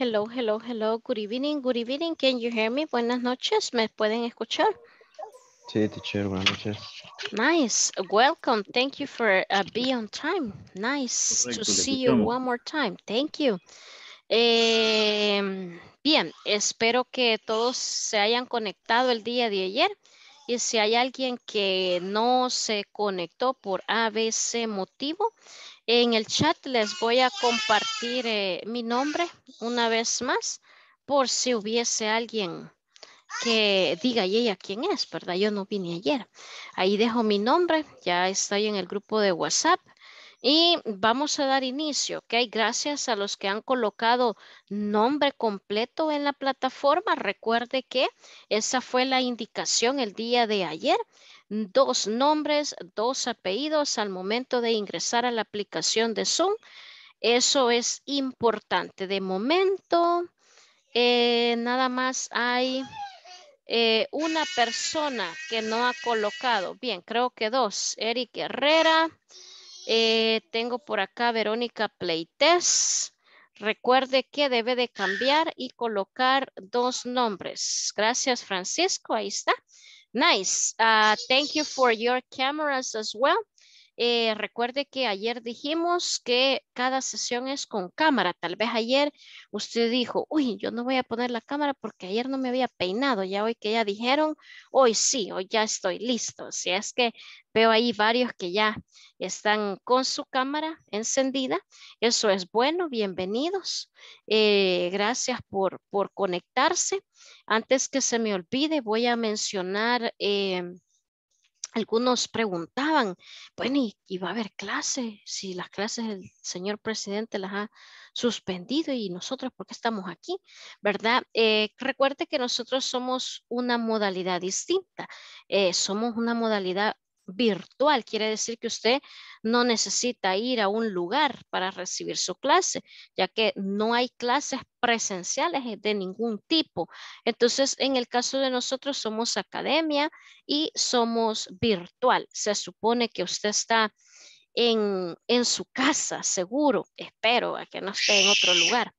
Hello, hello, hello. Good evening, good evening. Can you hear me? Buenas noches. ¿Me pueden escuchar? Sí, teacher. Buenas noches. Nice. Welcome. Thank you for uh, being on time. Nice to see you one more time. Thank you. Eh, bien, espero que todos se hayan conectado el día de ayer. Y si hay alguien que no se conectó por ABC motivo, en el chat les voy a compartir eh, mi nombre una vez más por si hubiese alguien que diga, ¿y ella quién es? ¿Verdad? Yo no vine ayer. Ahí dejo mi nombre, ya estoy en el grupo de WhatsApp y vamos a dar inicio, que hay Gracias a los que han colocado nombre completo en la plataforma. Recuerde que esa fue la indicación el día de ayer. Dos nombres, dos apellidos al momento de ingresar a la aplicación de Zoom. Eso es importante. De momento, eh, nada más hay eh, una persona que no ha colocado. Bien, creo que dos. Eric Herrera. Eh, tengo por acá Verónica Pleites. Recuerde que debe de cambiar y colocar dos nombres. Gracias, Francisco. Ahí está. Nice. Ah, thank you for your cameras as well. Eh, recuerde que ayer dijimos que cada sesión es con cámara. Tal vez ayer usted dijo, uy, yo no voy a poner la cámara porque ayer no me había peinado. Ya hoy que ya dijeron, hoy sí, hoy ya estoy listo. Si es que veo ahí varios que ya están con su cámara encendida. Eso es bueno, bienvenidos. Eh, gracias por, por conectarse. Antes que se me olvide, voy a mencionar... Eh, algunos preguntaban, bueno, ¿y, va a haber clase? Si las clases el señor presidente las ha suspendido y nosotros, ¿por qué estamos aquí? ¿Verdad? Eh, recuerde que nosotros somos una modalidad distinta. Eh, somos una modalidad virtual. Quiere decir que usted no necesita ir a un lugar para recibir su clase, ya que no hay clases presenciales e-, de ningún tipo. Entonces, en el caso de nosotros somos academia y somos virtual. Se supone que usted está en, su casa, seguro, espero, a que no esté en otro lugar.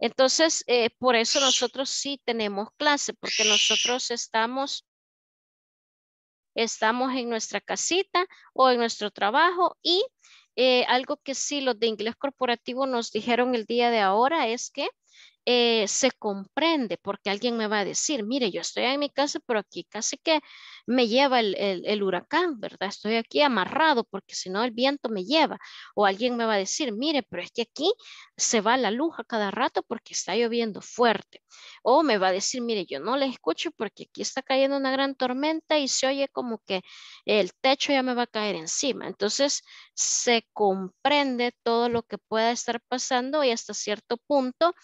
Entonces, eh, por eso nosotros sí tenemos clase, porque nosotros estamos estamos en nuestra casita o en nuestro trabajo y eh, algo que sí los de inglés corporativo nos dijeron el día de ahora es que eh, se comprende porque alguien me va a decir, mire, yo estoy en mi casa, pero aquí casi que me lleva el, huracán, ¿verdad? Estoy aquí amarrado porque si no el viento me lleva. O alguien me va a decir, mire, pero es que aquí se va la luz a cada rato porque está lloviendo fuerte. O me va a decir, mire, yo no le escucho porque aquí está cayendo una gran tormenta y se oye como que el techo ya me va a caer encima. Entonces se comprende todo lo que pueda estar pasando y hasta cierto punto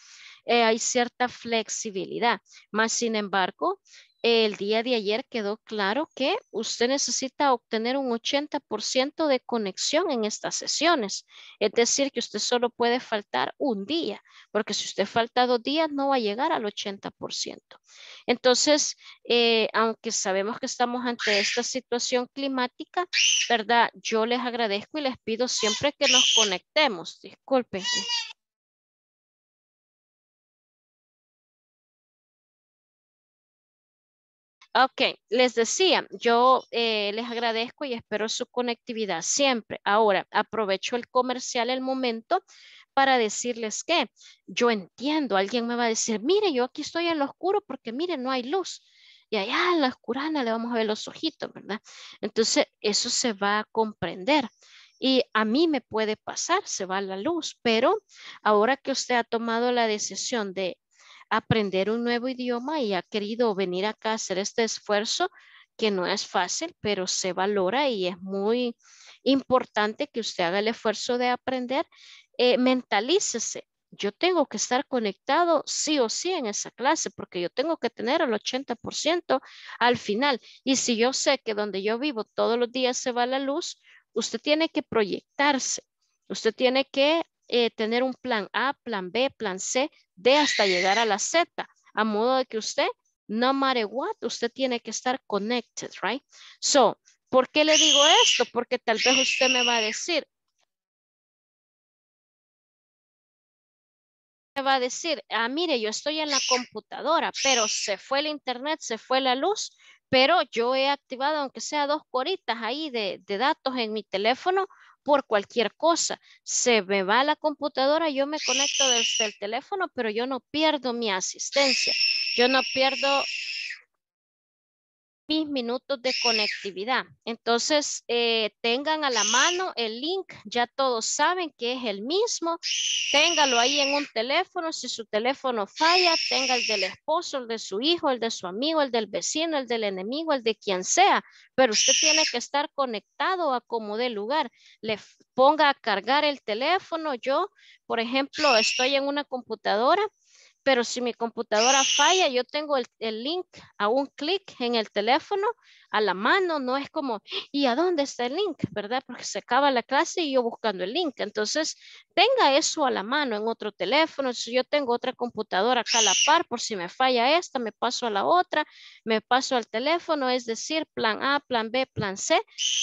eh, hay cierta flexibilidad. Más sin embargo, el día de ayer quedó claro que usted necesita obtener un 80% de conexión en estas sesiones. Es decir, que usted solo puede faltar un día, porque si usted falta dos días no va a llegar al 80%. Entonces, eh, aunque sabemos que estamos ante esta situación climática, ¿verdad? Yo les agradezco y les pido siempre que nos conectemos. Disculpen. Ok, les decía, yo eh, les agradezco y espero su conectividad siempre. Ahora, aprovecho el comercial, el momento, para decirles que yo entiendo, alguien me va a decir, mire, yo aquí estoy en lo oscuro porque mire, no hay luz. Y allá en ah, la oscurana le vamos a ver los ojitos, ¿verdad? Entonces, eso se va a comprender. Y a mí me puede pasar, se va la luz, pero ahora que usted ha tomado la decisión de aprender un nuevo idioma y ha querido venir acá a hacer este esfuerzo que no es fácil, pero se valora y es muy importante que usted haga el esfuerzo de aprender. Eh, mentalícese, yo tengo que estar conectado sí o sí en esa clase porque yo tengo que tener el 80% al final. Y si yo sé que donde yo vivo todos los días se va la luz, usted tiene que proyectarse, usted tiene que eh, tener un plan A, plan B, plan C, D hasta llegar a la Z, a modo de que usted, no matter what, usted tiene que estar connected, right? So, ¿por qué le digo esto? Porque tal vez usted me va a decir, me va a decir, ah, mire, yo estoy en la computadora, pero se fue el internet, se fue la luz, pero yo he activado aunque sea dos coritas ahí de, de datos en mi teléfono por cualquier cosa. Se me va la computadora, yo me conecto desde el teléfono, pero yo no pierdo mi asistencia. Yo no pierdo minutos de conectividad. Entonces, eh, tengan a la mano el link, ya todos saben que es el mismo, téngalo ahí en un teléfono, si su teléfono falla, tenga el del esposo, el de su hijo, el de su amigo, el del vecino, el del enemigo, el de quien sea, pero usted tiene que estar conectado a como de lugar, le ponga a cargar el teléfono, yo, por ejemplo, estoy en una computadora, pero si mi computadora falla, yo tengo el, link a un clic en el teléfono, a la mano, no es como, ¿y a dónde está el link? ¿Verdad? Porque se acaba la clase y yo buscando el link. Entonces, tenga eso a la mano en otro teléfono. Si yo tengo otra computadora acá a la par, por si me falla esta, me paso a la otra, me paso al teléfono, es decir, plan A, plan B, plan C,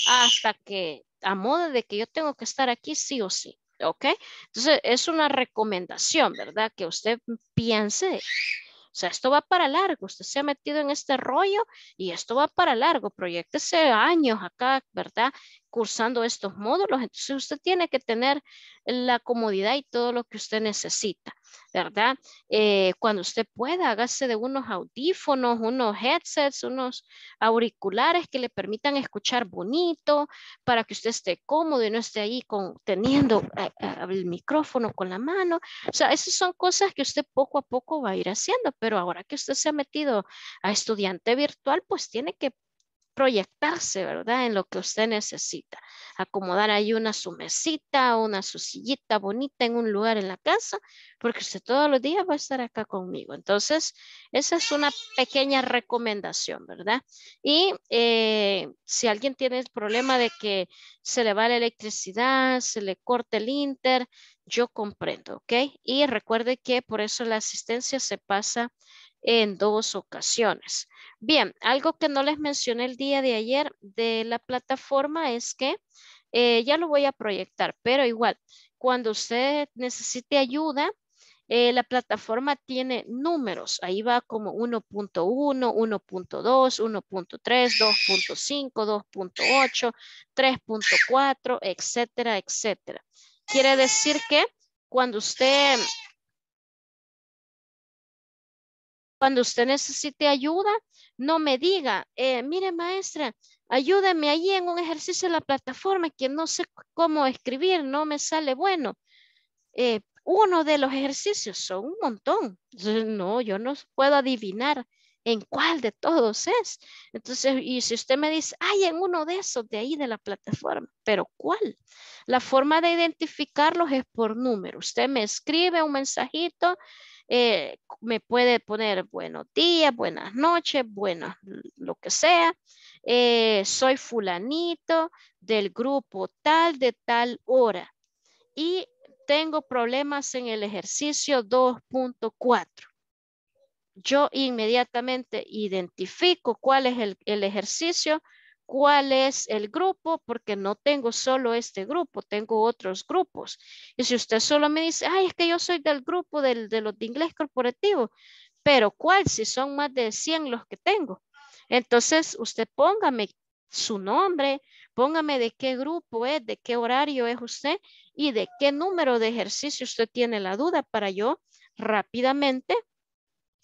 hasta que a modo de que yo tengo que estar aquí sí o sí. ¿Ok? Entonces, es una recomendación, ¿verdad? Que usted piense. O sea, esto va para largo, usted se ha metido en este rollo y esto va para largo, proyectese años acá, ¿verdad? cursando estos módulos. Entonces usted tiene que tener la comodidad y todo lo que usted necesita, ¿verdad? Eh, cuando usted pueda, hágase de unos audífonos, unos headsets, unos auriculares que le permitan escuchar bonito para que usted esté cómodo y no esté ahí con, teniendo eh, eh, el micrófono con la mano. O sea, esas son cosas que usted poco a poco va a ir haciendo, pero ahora que usted se ha metido a estudiante virtual, pues tiene que proyectarse, ¿verdad? En lo que usted necesita. Acomodar ahí una su mesita, una su sillita bonita en un lugar en la casa, porque usted todos los días va a estar acá conmigo. Entonces, esa es una pequeña recomendación, ¿verdad? Y eh, si alguien tiene el problema de que se le va la electricidad, se le corte el inter, yo comprendo, ¿ok? Y recuerde que por eso la asistencia se pasa en dos ocasiones. Bien, algo que no les mencioné el día de ayer de la plataforma es que eh, ya lo voy a proyectar, pero igual, cuando usted necesite ayuda, eh, la plataforma tiene números, ahí va como 1.1, 1.2, 1.3, 2.5, 2.8, 3.4, etcétera, etcétera. Quiere decir que cuando usted Cuando usted necesite ayuda, no me diga, eh, mire maestra, ayúdeme ahí en un ejercicio de la plataforma que no sé cómo escribir, no me sale bueno. Eh, uno de los ejercicios son un montón. no, yo no puedo adivinar en cuál de todos es. Entonces, y si usted me dice, hay en uno de esos de ahí de la plataforma, pero ¿cuál? La forma de identificarlos es por número. Usted me escribe un mensajito eh, me puede poner buenos días, buenas noches, bueno, lo que sea. Eh, soy fulanito del grupo tal de tal hora y tengo problemas en el ejercicio 2.4. Yo inmediatamente identifico cuál es el, el ejercicio cuál es el grupo, porque no tengo solo este grupo, tengo otros grupos. Y si usted solo me dice, ay, es que yo soy del grupo del, de los de inglés corporativo, pero ¿cuál? Si son más de 100 los que tengo. Entonces, usted póngame su nombre, póngame de qué grupo es, de qué horario es usted y de qué número de ejercicio usted tiene la duda para yo rápidamente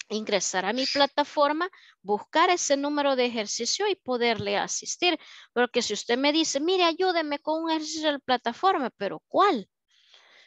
ingresar a mi plataforma, buscar ese número de ejercicio y poderle asistir. Porque si usted me dice, mire, ayúdeme con un ejercicio de la plataforma, pero ¿cuál?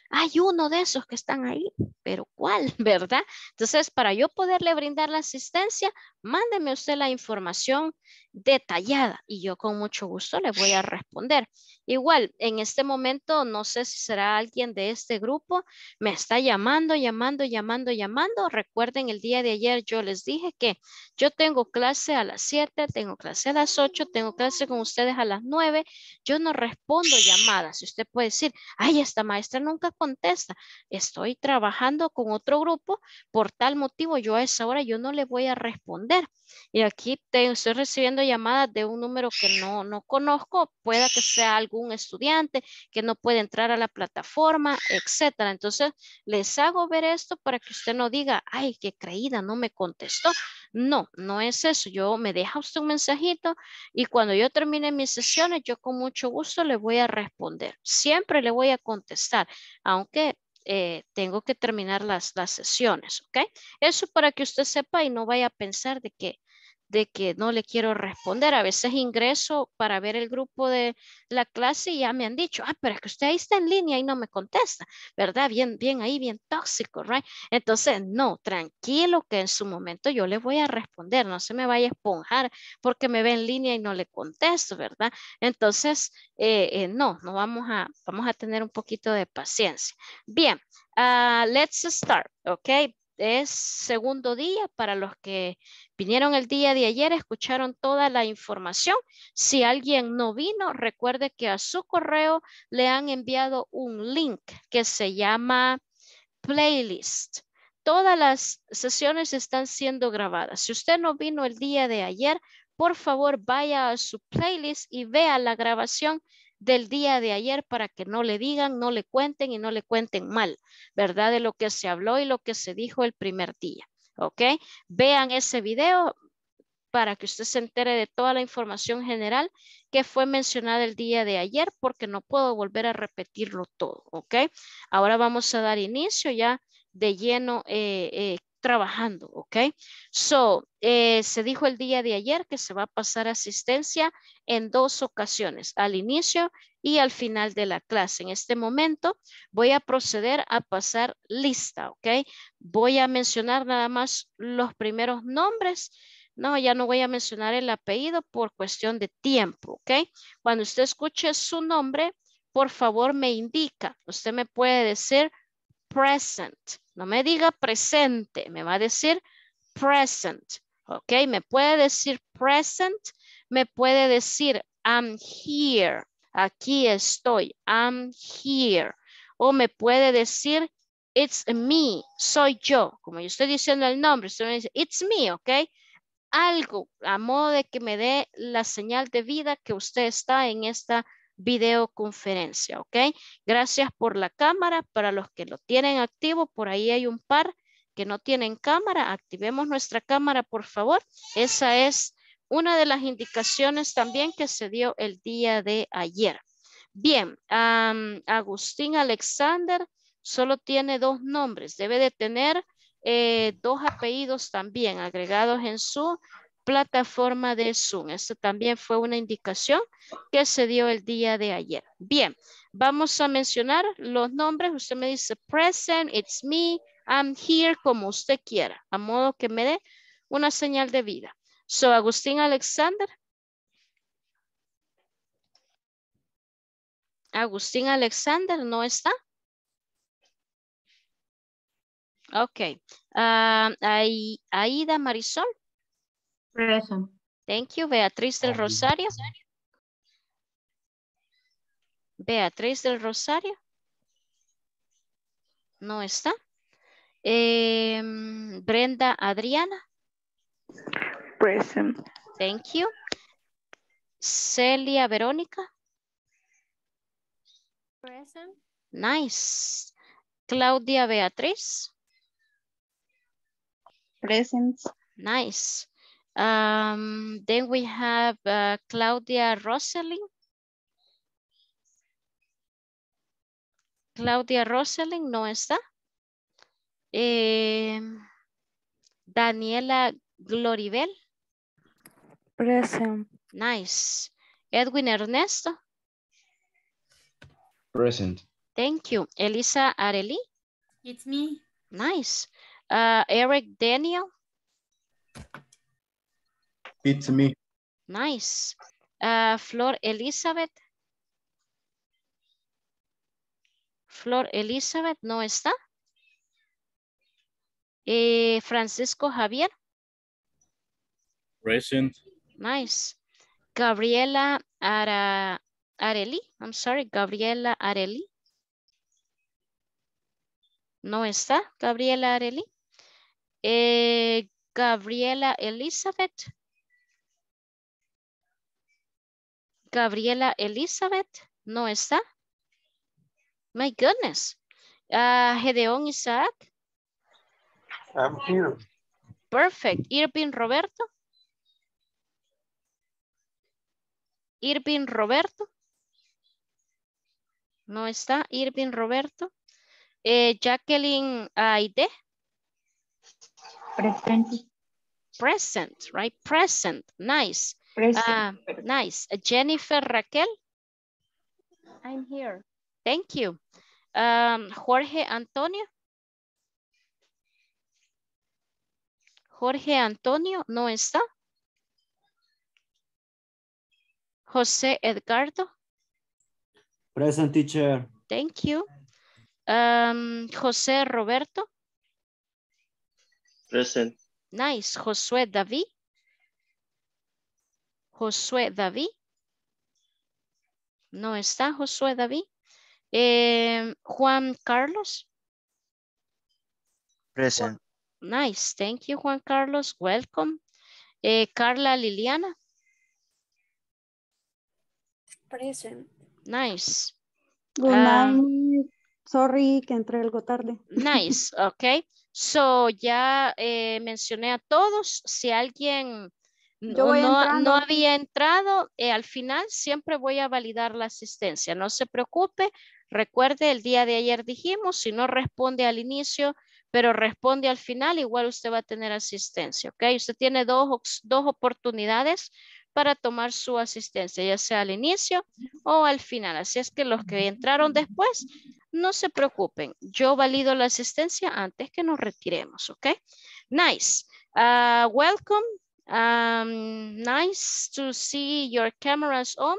hay uno de esos que están ahí, pero ¿cuál, verdad? Entonces, para yo poderle brindar la asistencia, mándeme usted la información detallada y yo con mucho gusto le voy a responder. Igual, en este momento, no sé si será alguien de este grupo, me está llamando, llamando, llamando, llamando. Recuerden, el día de ayer yo les dije que yo tengo clase a las 7, tengo clase a las 8, tengo clase con ustedes a las 9. Yo no respondo llamadas. usted puede decir, ay, esta maestra nunca contesta, estoy trabajando con otro grupo, por tal motivo yo a esa hora yo no le voy a responder. Y aquí estoy recibiendo llamadas de un número que no, no conozco, pueda que sea algún estudiante que no puede entrar a la plataforma, etcétera. Entonces, les hago ver esto para que usted no diga, ay, qué creída, no me contestó. No, no es eso. Yo me deja usted un mensajito y cuando yo termine mis sesiones, yo con mucho gusto le voy a responder. Siempre le voy a contestar, aunque eh, tengo que terminar las, las sesiones, ¿ok? Eso para que usted sepa y no vaya a pensar de que de que no le quiero responder. A veces ingreso para ver el grupo de la clase y ya me han dicho, ah, pero es que usted ahí está en línea y no me contesta, ¿verdad? Bien, bien ahí, bien tóxico, ¿right? Entonces, no, tranquilo que en su momento yo le voy a responder, no se me vaya a esponjar porque me ve en línea y no le contesto, ¿verdad? Entonces, eh, eh, no, no vamos a, vamos a tener un poquito de paciencia. Bien, ah, let's start, ¿ok? es segundo día para los que vinieron el día de ayer, escucharon toda la información. Si alguien no vino, recuerde que a su correo le han enviado un link que se llama playlist. Todas las sesiones están siendo grabadas. Si usted no vino el día de ayer, por favor vaya a su playlist y vea la grabación del día de ayer para que no le digan, no le cuenten y no le cuenten mal, ¿verdad? De lo que se habló y lo que se dijo el primer día, ¿ok? Vean ese video para que usted se entere de toda la información general que fue mencionada el día de ayer porque no puedo volver a repetirlo todo, ¿ok? Ahora vamos a dar inicio ya de lleno eh, eh, trabajando, ¿ok? So, eh, se dijo el día de ayer que se va a pasar asistencia en dos ocasiones, al inicio y al final de la clase. En este momento voy a proceder a pasar lista, ¿ok? Voy a mencionar nada más los primeros nombres. No, ya no voy a mencionar el apellido por cuestión de tiempo, ¿ok? Cuando usted escuche su nombre, por favor me indica. Usted me puede decir present no me diga presente, me va a decir present. ¿Ok? Me puede decir present, me puede decir I'm here. Aquí estoy, I'm here. O me puede decir it's me, soy yo. Como yo estoy diciendo el nombre, usted me dice it's me, ¿ok? Algo a modo de que me dé la señal de vida que usted está en esta videoconferencia, ¿ok? Gracias por la cámara. Para los que lo tienen activo, por ahí hay un par que no tienen cámara. Activemos nuestra cámara, por favor. Esa es una de las indicaciones también que se dio el día de ayer. Bien, Agustín Alexander solo tiene dos nombres. Debe de tener eh, dos apellidos también agregados en su plataforma de Zoom. Esto también fue una indicación que se dio el día de ayer. Bien, vamos a mencionar los nombres. Usted me dice present, it's me, I'm here, como usted quiera, a modo que me dé una señal de vida. So, Agustín Alexander. Agustín Alexander no está. Ok. Ah, Aida Marisol. Thank you, Beatriz del Rosario. Beatriz del Rosario. No está. Em, Brenda Adriana. Present. Em, Thank you. Celia Verónica. Present. Nice. Claudia Beatriz. Present. Nice. Um, then we have uh, Claudia Roselin. Claudia Roselin no está. Eh, Daniela Gloribel. Present. Nice. Edwin Ernesto. Present. Thank you. Elisa Areli. It's me. Nice. Uh, Eric Daniel. me. Nice. Ah, Flor Elizabeth. Flor Elizabeth no está. Eh, Francisco Javier. Present. Nice. Gabriela Ara, Areli. I'm sorry, Gabriela Areli. No está Gabriela Areli. Eh, Gabriela Elizabeth. Gabriela Elizabeth no está. My goodness. Ah, Isaac. I'm here. Perfect. Irving Roberto. Irving Roberto. No está. Irving Roberto. Eh, Jacqueline Aide. Present. Present, right? Present. Nice. Ah, nice. Uh, Jennifer Raquel. I'm here. Thank you. Um, Jorge Antonio. Jorge Antonio no está. José Edgardo. Present teacher. Thank you. Um, José Roberto. Present. Nice. Josué David. Josué David. No está Josué David. Em, Juan Carlos. Present. Nice. Thank you, Juan Carlos. Welcome. Eh, Carla Liliana. Present. Nice. Um, Hola. Sorry que entré algo tarde. Nice, ok. So, ya eh, mencioné a todos. Si alguien no, no había entrado, eh, al final siempre voy a validar la asistencia, no se preocupe, recuerde el día de ayer dijimos, si no responde al inicio, pero responde al final, igual usted va a tener asistencia, ¿ok? Usted tiene dos, dos oportunidades para tomar su asistencia, ya sea al inicio o al final. Así es que los que entraron después, no se preocupen. Yo valido la asistencia antes que nos retiremos, ¿ok? Nice. Ah, welcome. Um, nice to see your cameras on.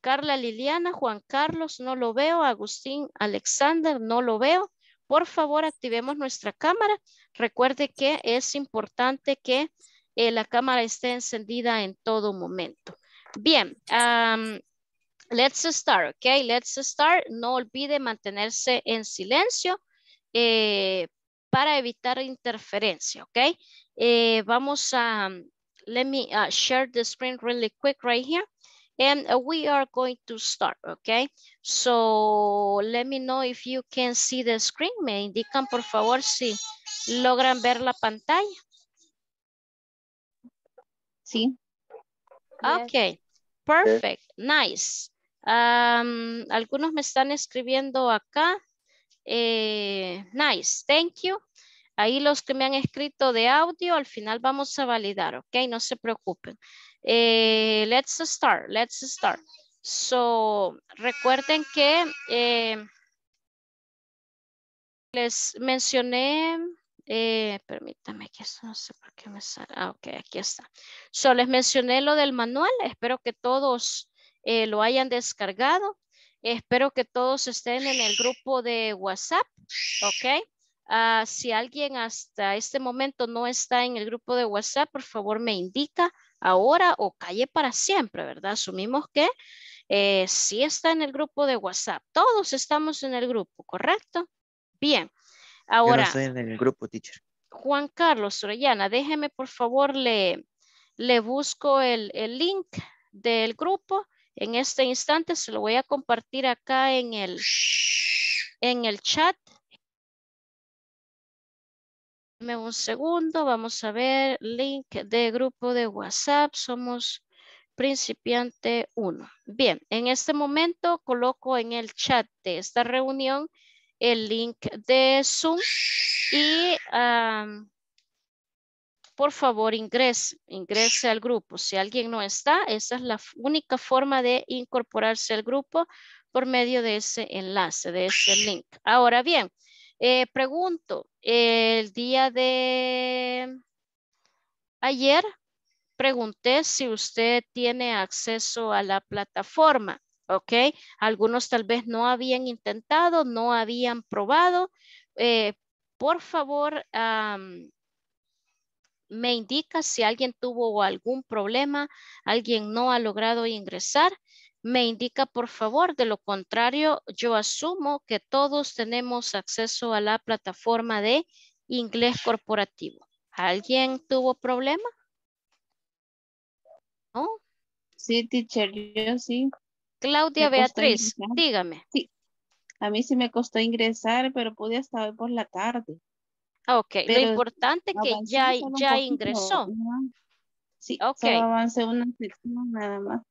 Carla Liliana, Juan Carlos, no lo veo. Agustín Alexander, no lo veo. Por favor, activemos nuestra cámara. Recuerde que es importante que eh, la cámara esté encendida en todo momento. Bien, um, let's start, ok? Let's start. No olvide mantenerse en silencio eh, para evitar interferencia, ok? Eh, vamos a, let me uh, share the screen really quick right here. And uh, we are going to start, okay? So let me know if you can see the screen. Me indican, por favor, si logran ver la pantalla. Sí. Okay, perfect, nice. Um, algunos me están escribiendo acá. Eh, nice, thank you. Ahí los que me han escrito de audio, al final vamos a validar, ¿ok? No se preocupen. Eh, let's start, let's start. So, recuerden que eh, les mencioné, eh, permítame que eso no sé por qué me sale. Ah, ok, aquí está. So, les mencioné lo del manual. Espero que todos lo hayan descargado. Espero que todos estén en el grupo de WhatsApp, ¿ok? Ah, si alguien hasta este momento no está en el grupo de WhatsApp, por favor me indica ahora o calle para siempre, ¿verdad? Asumimos que eh, sí está en el grupo de WhatsApp. Todos estamos en el grupo, ¿correcto? Bien. Ahora. en el grupo, teacher. Juan Carlos Orellana, déjeme por favor le, le busco el, link del grupo. En este instante se lo voy a compartir acá en el, en el chat Dame un segundo, vamos a ver, link de grupo de WhatsApp, somos principiante uno. Bien, en este momento coloco en el chat de esta reunión el link de Zoom y por favor ingrese, ingrese al grupo. Si alguien no está, esa es la única forma de incorporarse al grupo por medio de ese enlace, de ese link. Ahora bien, eh, pregunto, el día de ayer pregunté si usted tiene acceso a la plataforma, ¿ok? Algunos tal vez no habían intentado, no habían probado. Eh, por favor, me indica si alguien tuvo algún problema, alguien no ha logrado ingresar me indica, por favor. De lo contrario, yo asumo que todos tenemos acceso a la plataforma de inglés corporativo. ¿Alguien tuvo problema? ¿No? Sí, teacher, yo sí. Claudia Beatriz, dígame. Sí. A mí sí me costó ingresar, pero pude estar por la tarde. Ok, lo importante es que ya, ya ingresó. Sí, okay. solo avancé una nada más.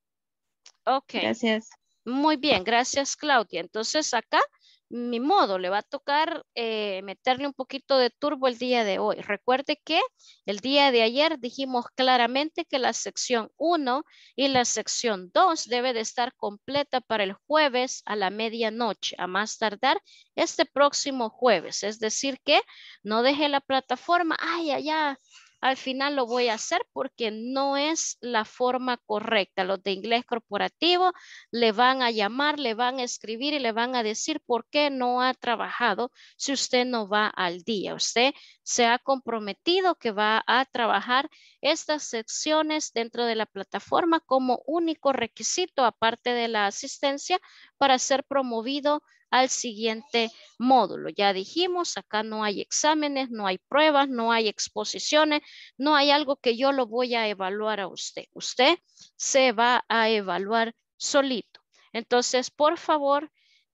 Ok. Gracias. Muy bien, gracias Claudia. Entonces acá, mi modo, le va a tocar eh, meterle un poquito de turbo el día de hoy. Recuerde que el día de ayer dijimos claramente que la sección 1 y la sección 2 debe de estar completa para el jueves a la medianoche, a más tardar este próximo jueves. Es decir que no deje la plataforma, ay, allá, al final lo voy a hacer porque no es la forma correcta. Los de inglés corporativo le van a llamar, le van a escribir y le van a decir por qué no ha trabajado si usted no va al día. Usted se ha comprometido que va a trabajar estas secciones dentro de la plataforma como único requisito aparte de la asistencia para ser promovido al siguiente módulo. Ya dijimos, acá no hay exámenes, no hay pruebas, no hay exposiciones, no hay algo que yo lo voy a evaluar a usted. Usted se va a evaluar solito. Entonces, por favor,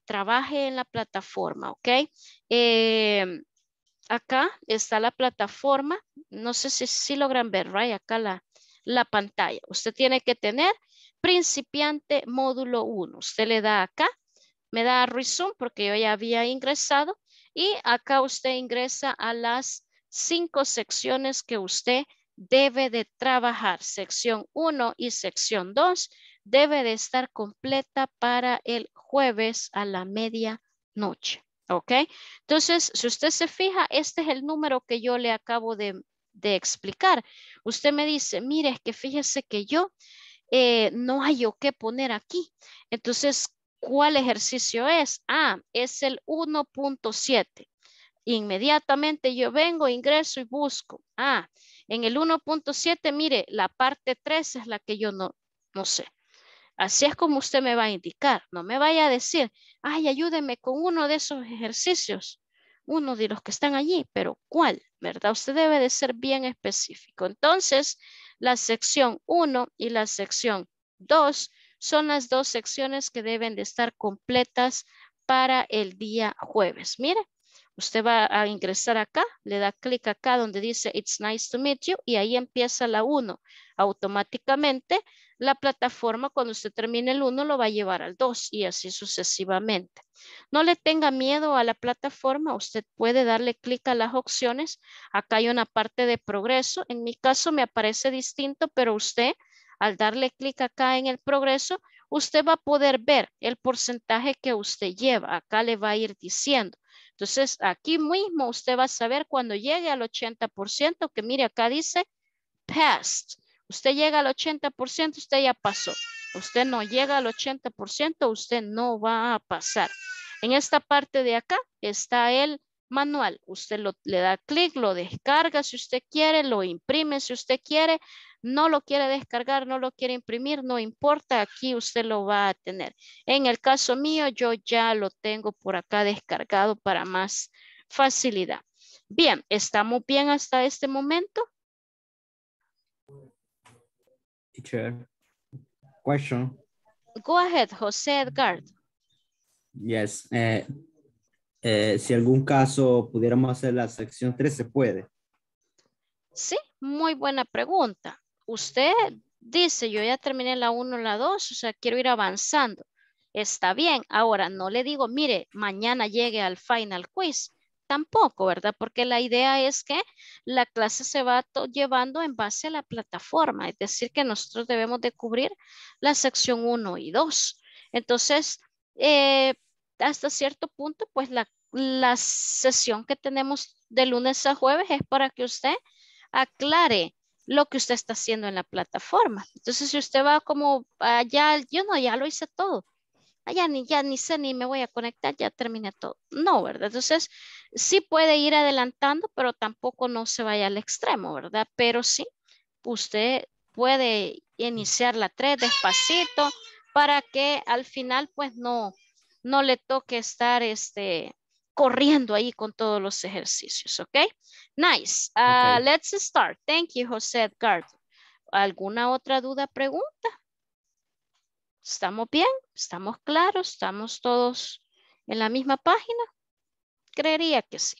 trabaje en la plataforma, ¿ok? Eh, acá está la plataforma. No sé si, si logran ver, right? Acá la, la pantalla. Usted tiene que tener principiante módulo 1. Usted le da acá me da resume porque yo ya había ingresado y acá usted ingresa a las cinco secciones que usted debe de trabajar. Sección 1 y sección 2 debe de estar completa para el jueves a la medianoche. ¿Ok? Entonces, si usted se fija, este es el número que yo le acabo de, explicar. Usted me dice, mire, es que fíjese que yo eh, no hay yo qué poner aquí. Entonces, ¿Cuál ejercicio es? Ah, es el 1.7. Inmediatamente yo vengo, ingreso y busco. Ah, en el 1.7, mire, la parte 3 es la que yo no, no sé. Así es como usted me va a indicar. No me vaya a decir, ay, ayúdeme con uno de esos ejercicios. Uno de los que están allí, pero ¿cuál? ¿Verdad? Usted debe de ser bien específico. Entonces, la sección 1 y la sección 2 son las dos secciones que deben de estar completas para el día jueves. Mire, usted va a ingresar acá, le da clic acá donde dice It's nice to meet you y ahí empieza la 1. Automáticamente la plataforma cuando usted termine el 1 lo va a llevar al 2 y así sucesivamente. No le tenga miedo a la plataforma, usted puede darle clic a las opciones. Acá hay una parte de progreso, en mi caso me aparece distinto, pero usted al darle clic acá en el progreso, usted va a poder ver el porcentaje que usted lleva. Acá le va a ir diciendo. Entonces, aquí mismo usted va a saber cuando llegue al 80%, que mire, acá dice past. Usted llega al 80%, usted ya pasó. Usted no llega al 80%, usted no va a pasar. En esta parte de acá está el manual. Usted le da clic, lo descarga si usted quiere, lo imprime si usted quiere, no lo quiere descargar, no lo quiere imprimir, no importa, aquí usted lo va a tener. En el caso mío, yo ya lo tengo por acá descargado para más facilidad. Bien, ¿estamos bien hasta este momento? Teacher, question. Go ahead, José Edgar. Yes. Eh, eh, si algún caso pudiéramos hacer la sección 3, ¿se puede? Sí, muy buena pregunta usted dice, yo ya terminé la 1, la 2, o sea, quiero ir avanzando. Está bien. Ahora, no le digo, mire, mañana llegue al final quiz. Tampoco, ¿verdad? Porque la idea es que la clase se va llevando en base a la plataforma. Es decir, que nosotros debemos de cubrir la sección 1 y 2. Entonces, eh, hasta cierto punto, pues la, la sesión que tenemos de lunes a jueves es para que usted aclare lo que usted está haciendo en la plataforma. Entonces, si usted va como allá, yo no, ya lo hice todo. Allá ni, ya ni sé, ni me voy a conectar, ya terminé todo. No, ¿verdad? Entonces, sí puede ir adelantando, pero tampoco no se vaya al extremo, ¿verdad? Pero sí, usted puede iniciar la 3 despacito para que al final, pues, no, no le toque estar, este, corriendo ahí con todos los ejercicios, ¿ok? Nice. Ah, let's start. Thank you, José Edgardo. ¿Alguna otra duda, pregunta? ¿Estamos bien? ¿Estamos claros? ¿Estamos todos en la misma página? Creería que sí.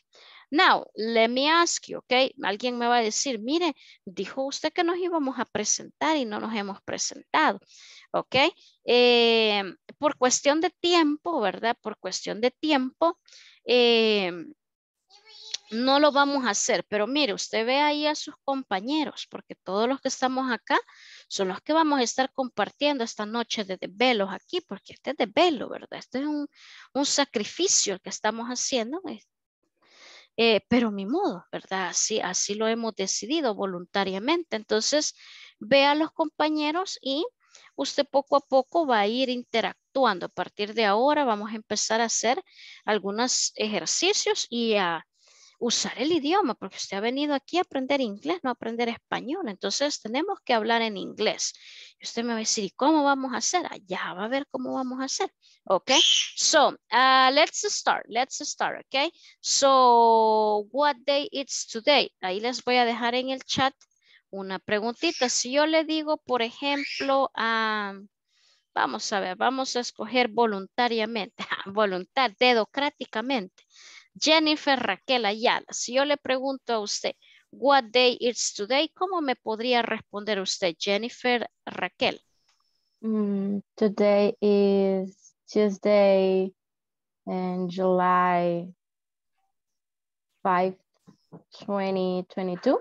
Now, let me ask you, ¿ok? Alguien me va a decir, mire, dijo usted que nos íbamos a presentar y no nos hemos presentado, ¿ok? Eh, por cuestión de tiempo, ¿verdad? Por cuestión de tiempo, eh, no lo vamos a hacer. Pero mire, usted ve ahí a sus compañeros, porque todos los que estamos acá son los que vamos a estar compartiendo esta noche de desvelos aquí, porque este es velo ¿verdad? Este es un, un sacrificio que estamos haciendo. Eh, pero mi modo, ¿verdad? Así, así lo hemos decidido voluntariamente. Entonces, ve a los compañeros y usted poco a poco va a ir interactuando. A partir de ahora vamos a empezar a hacer algunos ejercicios y a usar el idioma, porque usted ha venido aquí a aprender inglés, no a aprender español. Entonces tenemos que hablar en inglés. usted me va a decir, cómo vamos a hacer? Allá va a ver cómo vamos a hacer. Ok, so ah, let's start, let's start, ok. So, what day it's today? Ahí les voy a dejar en el chat una preguntita. Si yo le digo, por ejemplo, vamos a ver, vamos a escoger voluntariamente, voluntad, dedocráticamente. Jennifer Raquel Ayala, si yo le pregunto a usted, what day is today, ¿cómo me podría responder usted, Jennifer Raquel? Mm, today is Tuesday and July 5, 2022.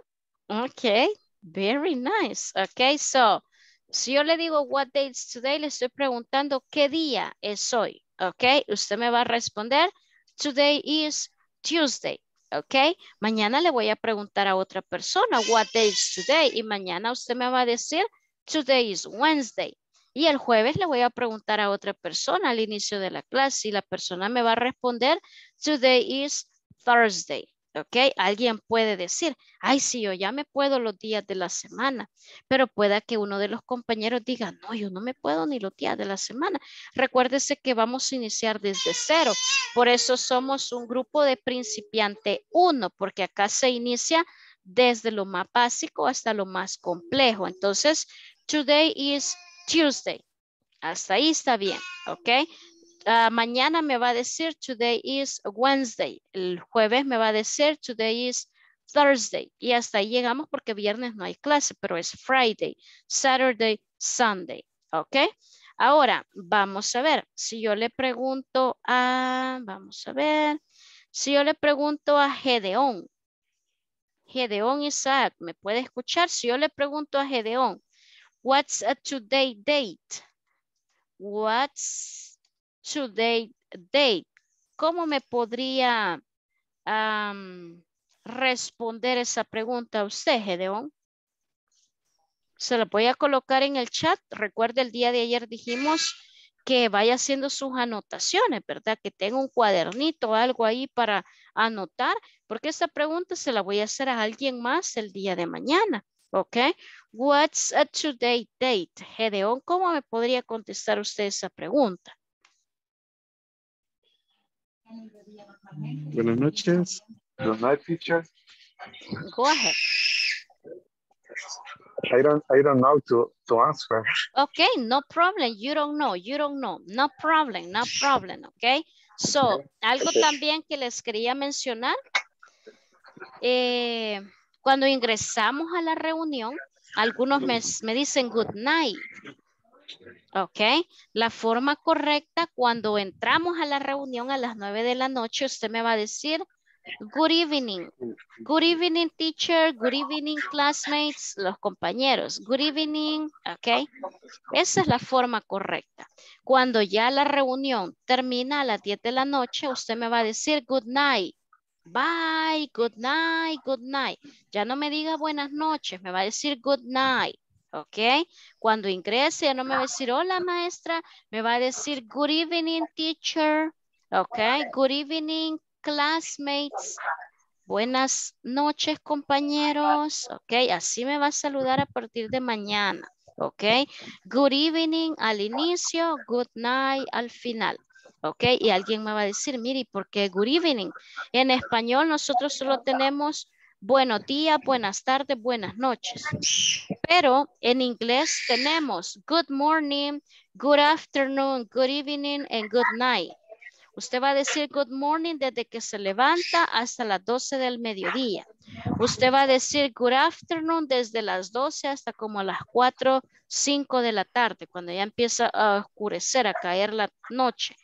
Ok. Very nice. Okay, so, si yo le digo what day is today, le estoy preguntando qué día es hoy. Ok, usted me va a responder today is Tuesday. Ok, mañana le voy a preguntar a otra persona what day is today y mañana usted me va a decir today is Wednesday. Y el jueves le voy a preguntar a otra persona al inicio de la clase y la persona me va a responder today is Thursday. ¿Ok? Alguien puede decir, ay, sí, yo ya me puedo los días de la semana, pero pueda que uno de los compañeros diga, no, yo no me puedo ni los días de la semana. Recuérdese que vamos a iniciar desde cero. Por eso somos un grupo de principiante uno, porque acá se inicia desde lo más básico hasta lo más complejo. Entonces, today is Tuesday. Hasta ahí está bien, ¿ok? Ah, mañana me va a decir today is Wednesday. El jueves me va a decir today is Thursday. Y hasta ahí llegamos porque viernes no hay clase, pero es Friday, Saturday, Sunday. ¿Ok? Ahora, vamos a ver, si yo le pregunto a, vamos a ver, si yo le pregunto a Gedeón, Gedeón Isaac, ¿me puede escuchar? Si yo le pregunto a Gedeon what's a today date? What's today date, ¿Cómo me podría responder esa pregunta a usted, Gedeón? Se la voy a colocar en el chat. Recuerde, el día de ayer dijimos que vaya haciendo sus anotaciones, ¿verdad? Que tenga un cuadernito o algo ahí para anotar, porque esta pregunta se la voy a hacer a alguien más el día de mañana, ¿ok? What's a today date? Gedeón, ¿cómo me podría contestar usted esa pregunta? Buenas noches. Buenas noches, teacher. Go ahead. I don't I don't know to, to answer. Okay, no problem. You don't know, you don't know. No problem, no problem, okay? So, algo también que les quería mencionar. Eh, cuando ingresamos a la reunión, algunos me, me dicen good night. Ok, la forma correcta cuando entramos a la reunión a las nueve de la noche, usted me va a decir, good evening, good evening teacher, good evening classmates, los compañeros, good evening, ok. Esa es la forma correcta. Cuando ya la reunión termina a las 10 de la noche, usted me va a decir good night, bye, good night, good night. Ya no me diga buenas noches, me va a decir good night. ¿ok? Cuando ingrese no me va a decir hola maestra, me va a decir good evening teacher, ¿ok? Good evening classmates, buenas noches compañeros, ¿ok? Así me va a saludar a partir de mañana, ¿ok? Good evening al inicio, good night al final. ¿Ok? Y alguien me va a decir, mire, ¿por qué good evening? En español nosotros solo tenemos buenos días, buenas tardes, buenas noches. Pero en inglés tenemos good morning, good afternoon, good evening, and good night. Usted va a decir good morning desde que se levanta hasta las 12 del mediodía. Usted va a decir good afternoon desde las 12 hasta como las 4, 5 de la tarde, cuando ya empieza a oscurecer, a caer la noche.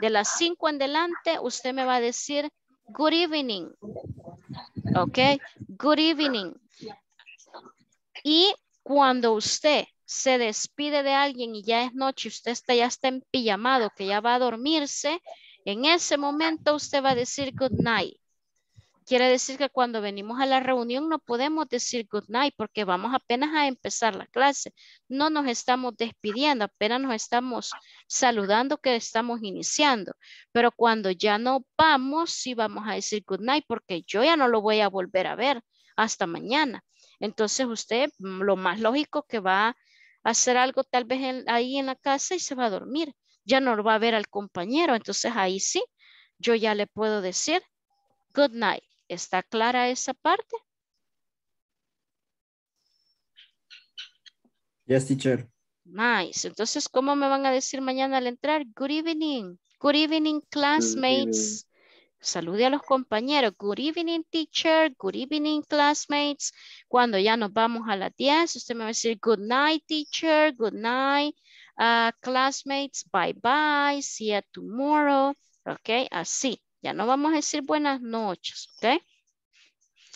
De las 5 en adelante, usted me va a decir good evening. Ok, good evening. Y cuando usted se despide de alguien y ya es noche, usted está, ya está en pijamado, que ya va a dormirse, en ese momento usted va a decir good night. Quiere decir que cuando venimos a la reunión no podemos decir good night porque vamos apenas a empezar la clase. No nos estamos despidiendo, apenas nos estamos saludando que estamos iniciando. Pero cuando ya no vamos, sí vamos a decir good night porque yo ya no lo voy a volver a ver hasta mañana. Entonces usted mm, lo más lógico que va a hacer algo tal vez ahí en la casa y se va a dormir. Ya no lo va a ver al compañero. Entonces ahí sí, yo ya le puedo decir good night. ¿Está clara esa parte? Yes, teacher. Nice. Entonces, ¿cómo me van a decir mañana al entrar? Good evening. Good evening, classmates. Salude a los compañeros. Good evening, teacher. Good evening, classmates. Cuando ya nos vamos a las 10, usted me va a decir good night, teacher. Good night, ah, classmates. Bye, bye. See you tomorrow. Ok, así. Ya no vamos a decir buenas noches, ¿ok?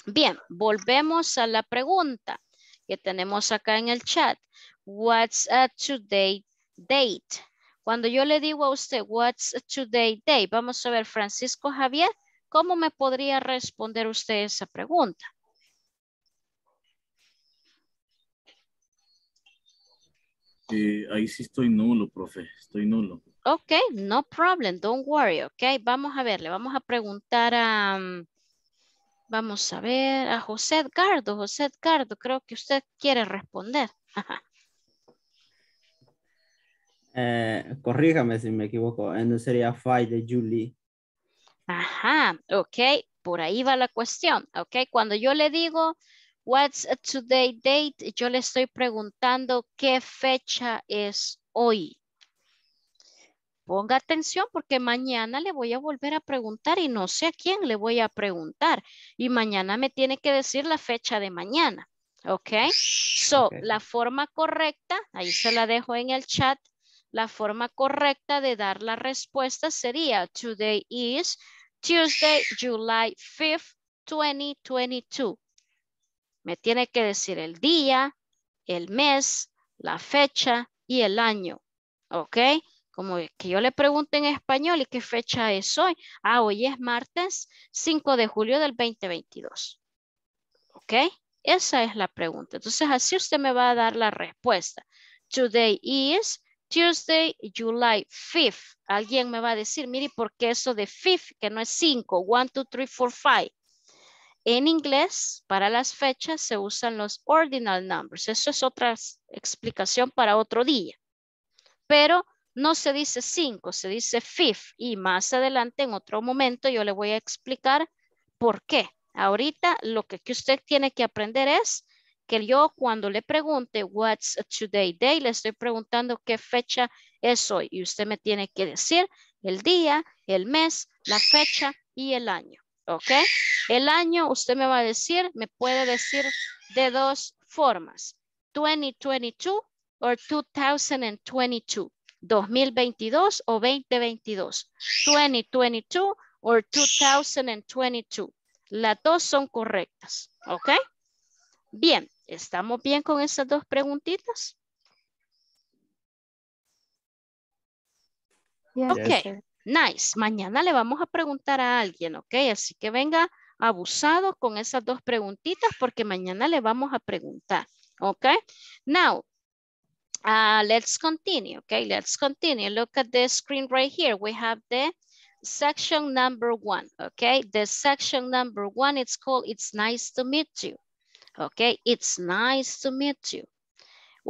Bien, volvemos a la pregunta que tenemos acá en el chat. What's a today date? Cuando yo le digo a usted, what's a today date? Vamos a ver, Francisco Javier, ¿cómo me podría responder usted esa pregunta? Eh, ahí sí estoy nulo, profe, estoy nulo. Ok, no problem, don't worry, ok. Vamos a ver, le vamos a preguntar a... Mm, vamos a ver, a José Edgardo. José Edgardo, creo que usted quiere responder. eh, corríjame si me equivoco, no sería fight de Julie. Ajá, ok, por ahí va la cuestión, ok. Cuando yo le digo, what's today date, yo le estoy preguntando qué fecha es hoy, ponga atención porque mañana le voy a volver a preguntar y no sé a quién le voy a preguntar. Y mañana me tiene que decir la fecha de mañana. ¿Ok? So, la forma correcta, ahí se la dejo en el chat, la forma correcta de dar la respuesta sería Today is Tuesday, July 5th, 2022. Me tiene que decir el día, el mes, la fecha y el año. ¿Ok? Como que yo le pregunte en español y qué fecha es hoy. Ah, hoy es martes 5 de julio del 2022. ¿Ok? Esa es la pregunta. Entonces así usted me va a dar la respuesta. Today is Tuesday, July 5th. Alguien me va a decir, mire, ¿por qué eso de 5th, que no es 5? 1, 2, 3, 4, 5. En inglés, para las fechas se usan los ordinal numbers. Eso es otra explicación para otro día. Pero no se dice cinco, se dice fifth. Y más adelante, en otro momento, yo le voy a explicar por qué. Ahorita lo que usted tiene que aprender es que yo cuando le pregunte what's today day, le estoy preguntando qué fecha es hoy. Y usted me tiene que decir el día, el mes, la fecha y el año. ¿Ok? El año usted me va a decir, me puede decir de dos formas. 2022 o 2022. 2022 o 2022. 2022 or 2022. Las dos son correctas, ¿ok? Bien, ¿estamos bien con esas dos preguntitas? Ok, nice. Mañana le vamos a preguntar a alguien, ¿ok? Así que venga abusado con esas dos preguntitas porque mañana le vamos a preguntar, ¿ok? Now, Uh, let's continue, okay? Let's continue. Look at the screen right here. We have the section number one, okay? The section number one, it's called It's Nice to Meet You, okay? It's nice to meet you.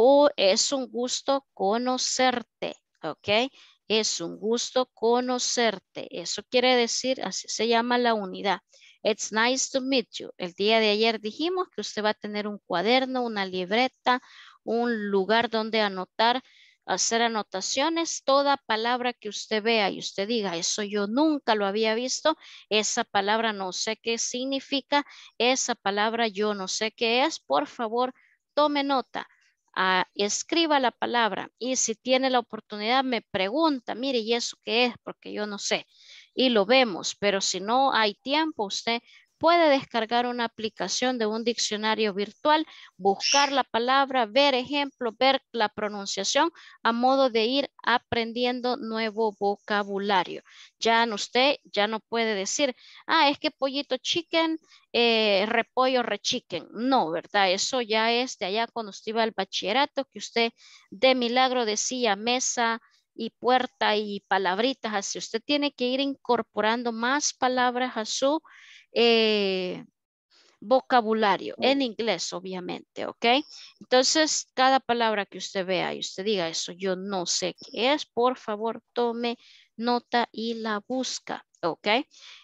O oh, es un gusto conocerte, Okay? Es un gusto conocerte. Eso quiere decir, así se llama la unidad. It's nice to meet you. El día de ayer dijimos que usted va a tener un cuaderno, una libreta, un lugar donde anotar, hacer anotaciones, toda palabra que usted vea y usted diga, eso yo nunca lo había visto, esa palabra no sé qué significa, esa palabra yo no sé qué es, por favor, tome nota. Ah, escriba la palabra y si tiene la oportunidad me pregunta, mire, ¿y eso qué es? Porque yo no sé. Y lo vemos, pero si no hay tiempo, usted puede descargar una aplicación de un diccionario virtual, buscar la palabra, ver ejemplo, ver la pronunciación a modo de ir aprendiendo nuevo vocabulario. Ya no, usted ya no puede decir, ah, es que pollito chicken, eh, repollo rechicken. No, ¿verdad? Eso ya es de allá cuando usted iba al bachillerato, que usted de milagro decía mesa, y puerta y palabritas así. Usted tiene que ir incorporando más palabras a su eh, vocabulario en inglés, obviamente, ¿ok? Entonces, cada palabra que usted vea y usted diga eso, yo no sé qué es, por favor, tome nota y la busca, ¿ok?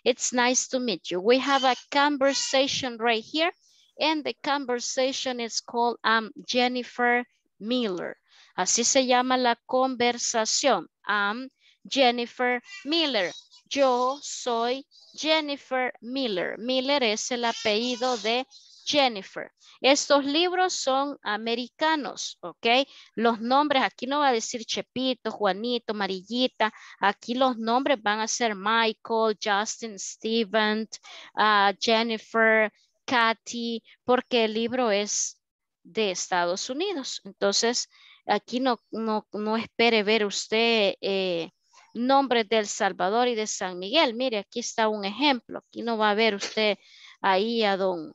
It's nice to meet you. We have a conversation right here, and the conversation is called um, Jennifer Miller. Así se llama la conversación, um, Jennifer Miller. Yo soy Jennifer Miller. Miller es el apellido de Jennifer. Estos libros son americanos, ¿ok? Los nombres, aquí no va a decir Chepito, Juanito, Marillita, aquí los nombres van a ser Michael, Justin, Steven, ah, Jennifer, Katy, porque el libro es de Estados Unidos. Entonces, aquí no, no, espere ver usted eh, Nombre del Salvador y de San Miguel. Mire, aquí está un ejemplo. Aquí no va a ver usted ahí a don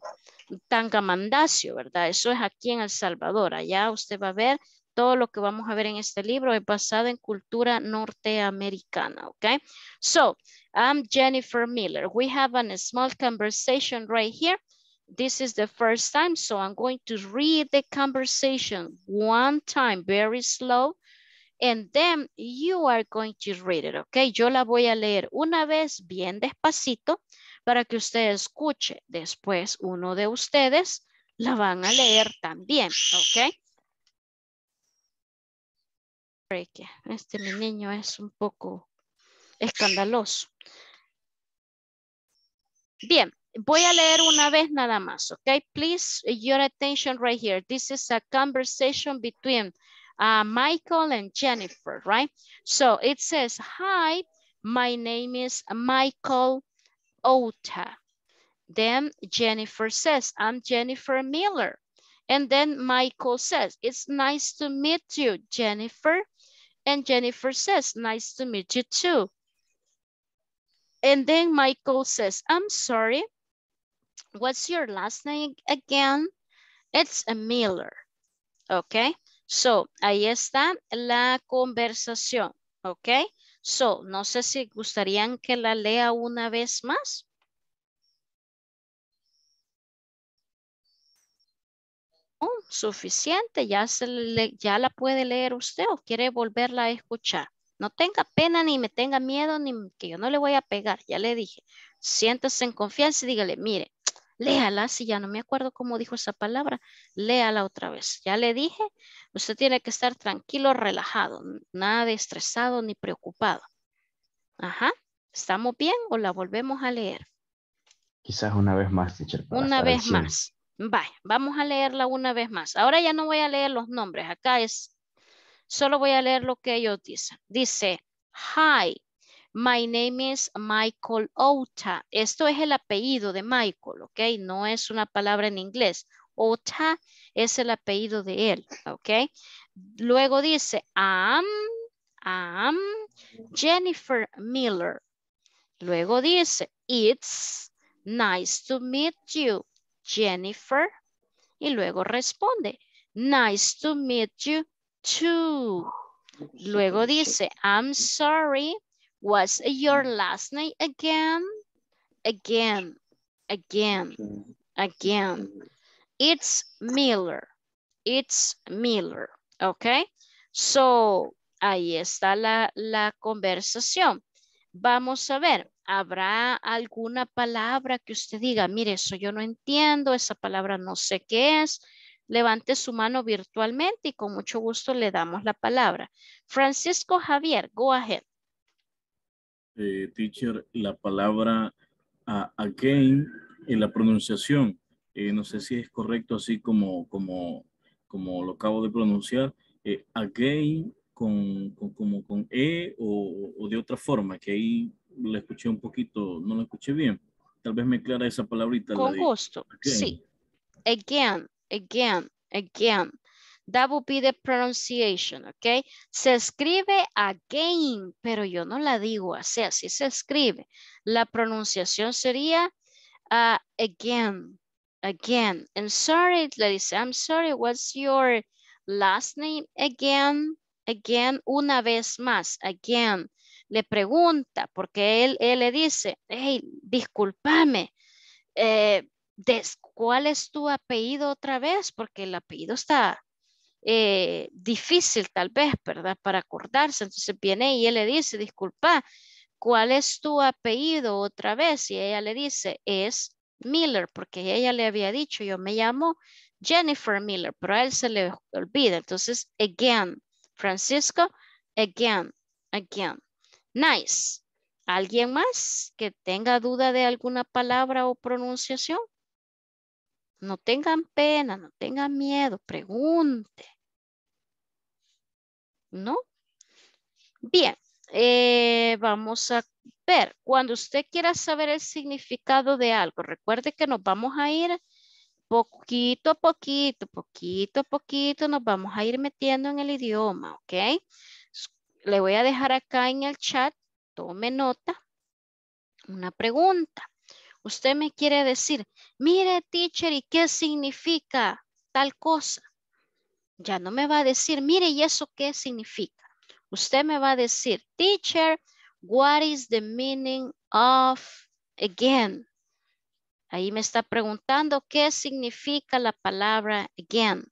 Tangamandacio, ¿verdad? Eso es aquí en El Salvador. Allá usted va a ver todo lo que vamos a ver en este libro es basado en cultura norteamericana, ¿ok? So, I'm Jennifer Miller. We have a small conversation right here. This is the first time, so I'm going to read the conversation one time, very slow, and then you are going to read it, ok? Yo la voy a leer una vez bien despacito para que usted escuche. Después uno de ustedes la van a leer también, ok? Este mi niño es un poco escandaloso. Bien, voy a leer una vez nada más, ok? Please, your attention right here. This is a conversation between uh, Michael and Jennifer, right? So it says, hi, my name is Michael Ota. Then Jennifer says, I'm Jennifer Miller. And then Michael says, it's nice to meet you, Jennifer. And Jennifer says, nice to meet you too. And then Michael says, I'm sorry. What's your last name again? It's a Miller. Okay. So, ahí está la conversación, ¿ok? So, no sé si gustarían que la lea una vez más. Oh, suficiente, ya, se ya la puede leer usted o quiere volverla a escuchar. No tenga pena ni me tenga miedo ni que yo no le voy a pegar, ya le dije. Siéntese en confianza y dígale, mire, léala, si ya no me acuerdo cómo dijo esa palabra, léala otra vez. Ya le dije, usted tiene que estar tranquilo, relajado, nada de estresado ni preocupado. Ajá, ¿estamos bien o la volvemos a leer? Quizás una vez más, teacher. Una vez más. Vaya, vamos a leerla una vez más. Ahora ya no voy a leer los nombres, acá es, solo voy a leer lo que ellos dicen. Dice, hi, My name is Michael Ota. Esto es el apellido de Michael, ¿ok? No es una palabra en inglés. Ota es el apellido de él, ¿ok? Luego dice, I'm, I'm Jennifer Miller. Luego dice, it's nice to meet you, Jennifer. Y luego responde, nice to meet you too. Luego dice, I'm sorry, Was your mm. last name again? Again, again, again. It's Miller. It's Miller. Okay. So, ahí está la, la conversación. Vamos a ver, ¿habrá alguna palabra que usted diga, mire, eso yo no entiendo, esa palabra no sé qué es? Levante su mano virtualmente y con mucho gusto le damos la palabra. Francisco Javier, go ahead. Eh, teacher, la palabra again en la pronunciación. Eh, no sé si es correcto así como, como, como lo acabo de pronunciar. Eh, again con, como con E o, de otra forma, que ahí la escuché un poquito, no la escuché bien. Tal vez me aclara esa palabrita. Con gusto, sí. Again, again, again. That would be the pronunciation, ¿ok? Se escribe again, pero yo no la digo así, así se escribe. La pronunciación sería ah, again, again. And sorry, le dice, I'm sorry, what's your last name? Again, again, una vez más, again. Le pregunta, porque él, le dice, hey, discúlpame, eh, ¿cuál es tu apellido otra vez? Porque el apellido está eh, difícil tal vez, ¿verdad? Para acordarse. Entonces viene y él le dice, disculpa, ¿cuál es tu apellido otra vez? Y ella le dice, es Miller, porque ella le había dicho, yo me llamo Jennifer Miller, pero a él se le olvida. Entonces, again, Francisco, again, again. Nice. ¿Alguien más que tenga duda de alguna palabra o pronunciación? No tengan pena, no tengan miedo, pregunte. ¿No? Bien, eh, vamos a ver. Cuando usted quiera saber el significado de algo, recuerde que nos vamos a ir poquito a poquito, poquito a poquito, nos vamos a ir metiendo en el idioma, ¿ok? Le voy a dejar acá en el chat, tome nota, una pregunta. Usted me quiere decir, mire, teacher, ¿y qué significa tal cosa? Ya no me va a decir, mire, ¿y eso qué significa? Usted me va a decir, teacher, what is the meaning of again? Ahí me está preguntando qué significa la palabra again.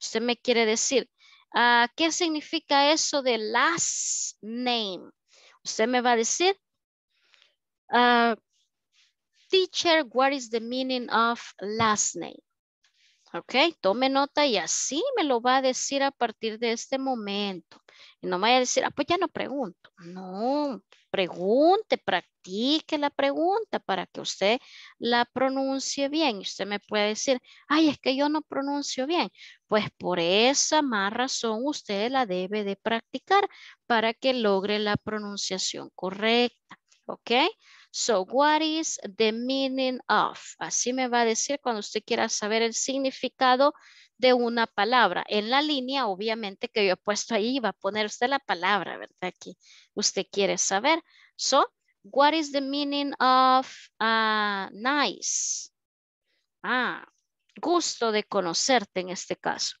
Usted me quiere decir, ah, ¿qué significa eso de last name? Usted me va a decir, ah, Teacher, what is the meaning of last name? Ok, tome nota y así me lo va a decir a partir de este momento. no me vaya a decir, ah, pues ya no pregunto. No, pregunte, practique la pregunta para que usted la pronuncie bien. Y usted me puede decir, ay, es que yo no pronuncio bien. Pues por esa más razón usted la debe de practicar para que logre la pronunciación correcta. ¿Ok? So, what is the meaning of? Así me va a decir cuando usted quiera saber el significado de una palabra. En la línea, obviamente, que yo he puesto ahí, va a poner usted la palabra, ¿verdad? Aquí, usted quiere saber. So, what is the meaning of uh, nice? Ah, gusto de conocerte en este caso.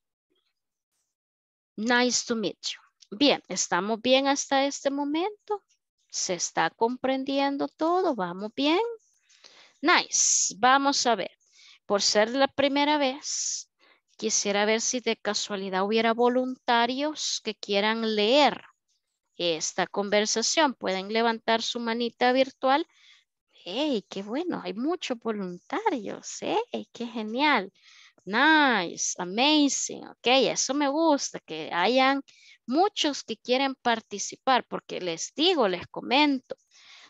Nice to meet you. Bien, ¿estamos bien hasta este momento? ¿Se está comprendiendo todo? ¿Vamos bien? Nice. Vamos a ver. Por ser la primera vez, quisiera ver si de casualidad hubiera voluntarios que quieran leer esta conversación. Pueden levantar su manita virtual. ¡Ey, qué bueno! Hay muchos voluntarios. ¡Ey, qué genial! Nice, amazing. Ok, eso me gusta, que hayan muchos que quieren participar, porque les digo, les comento,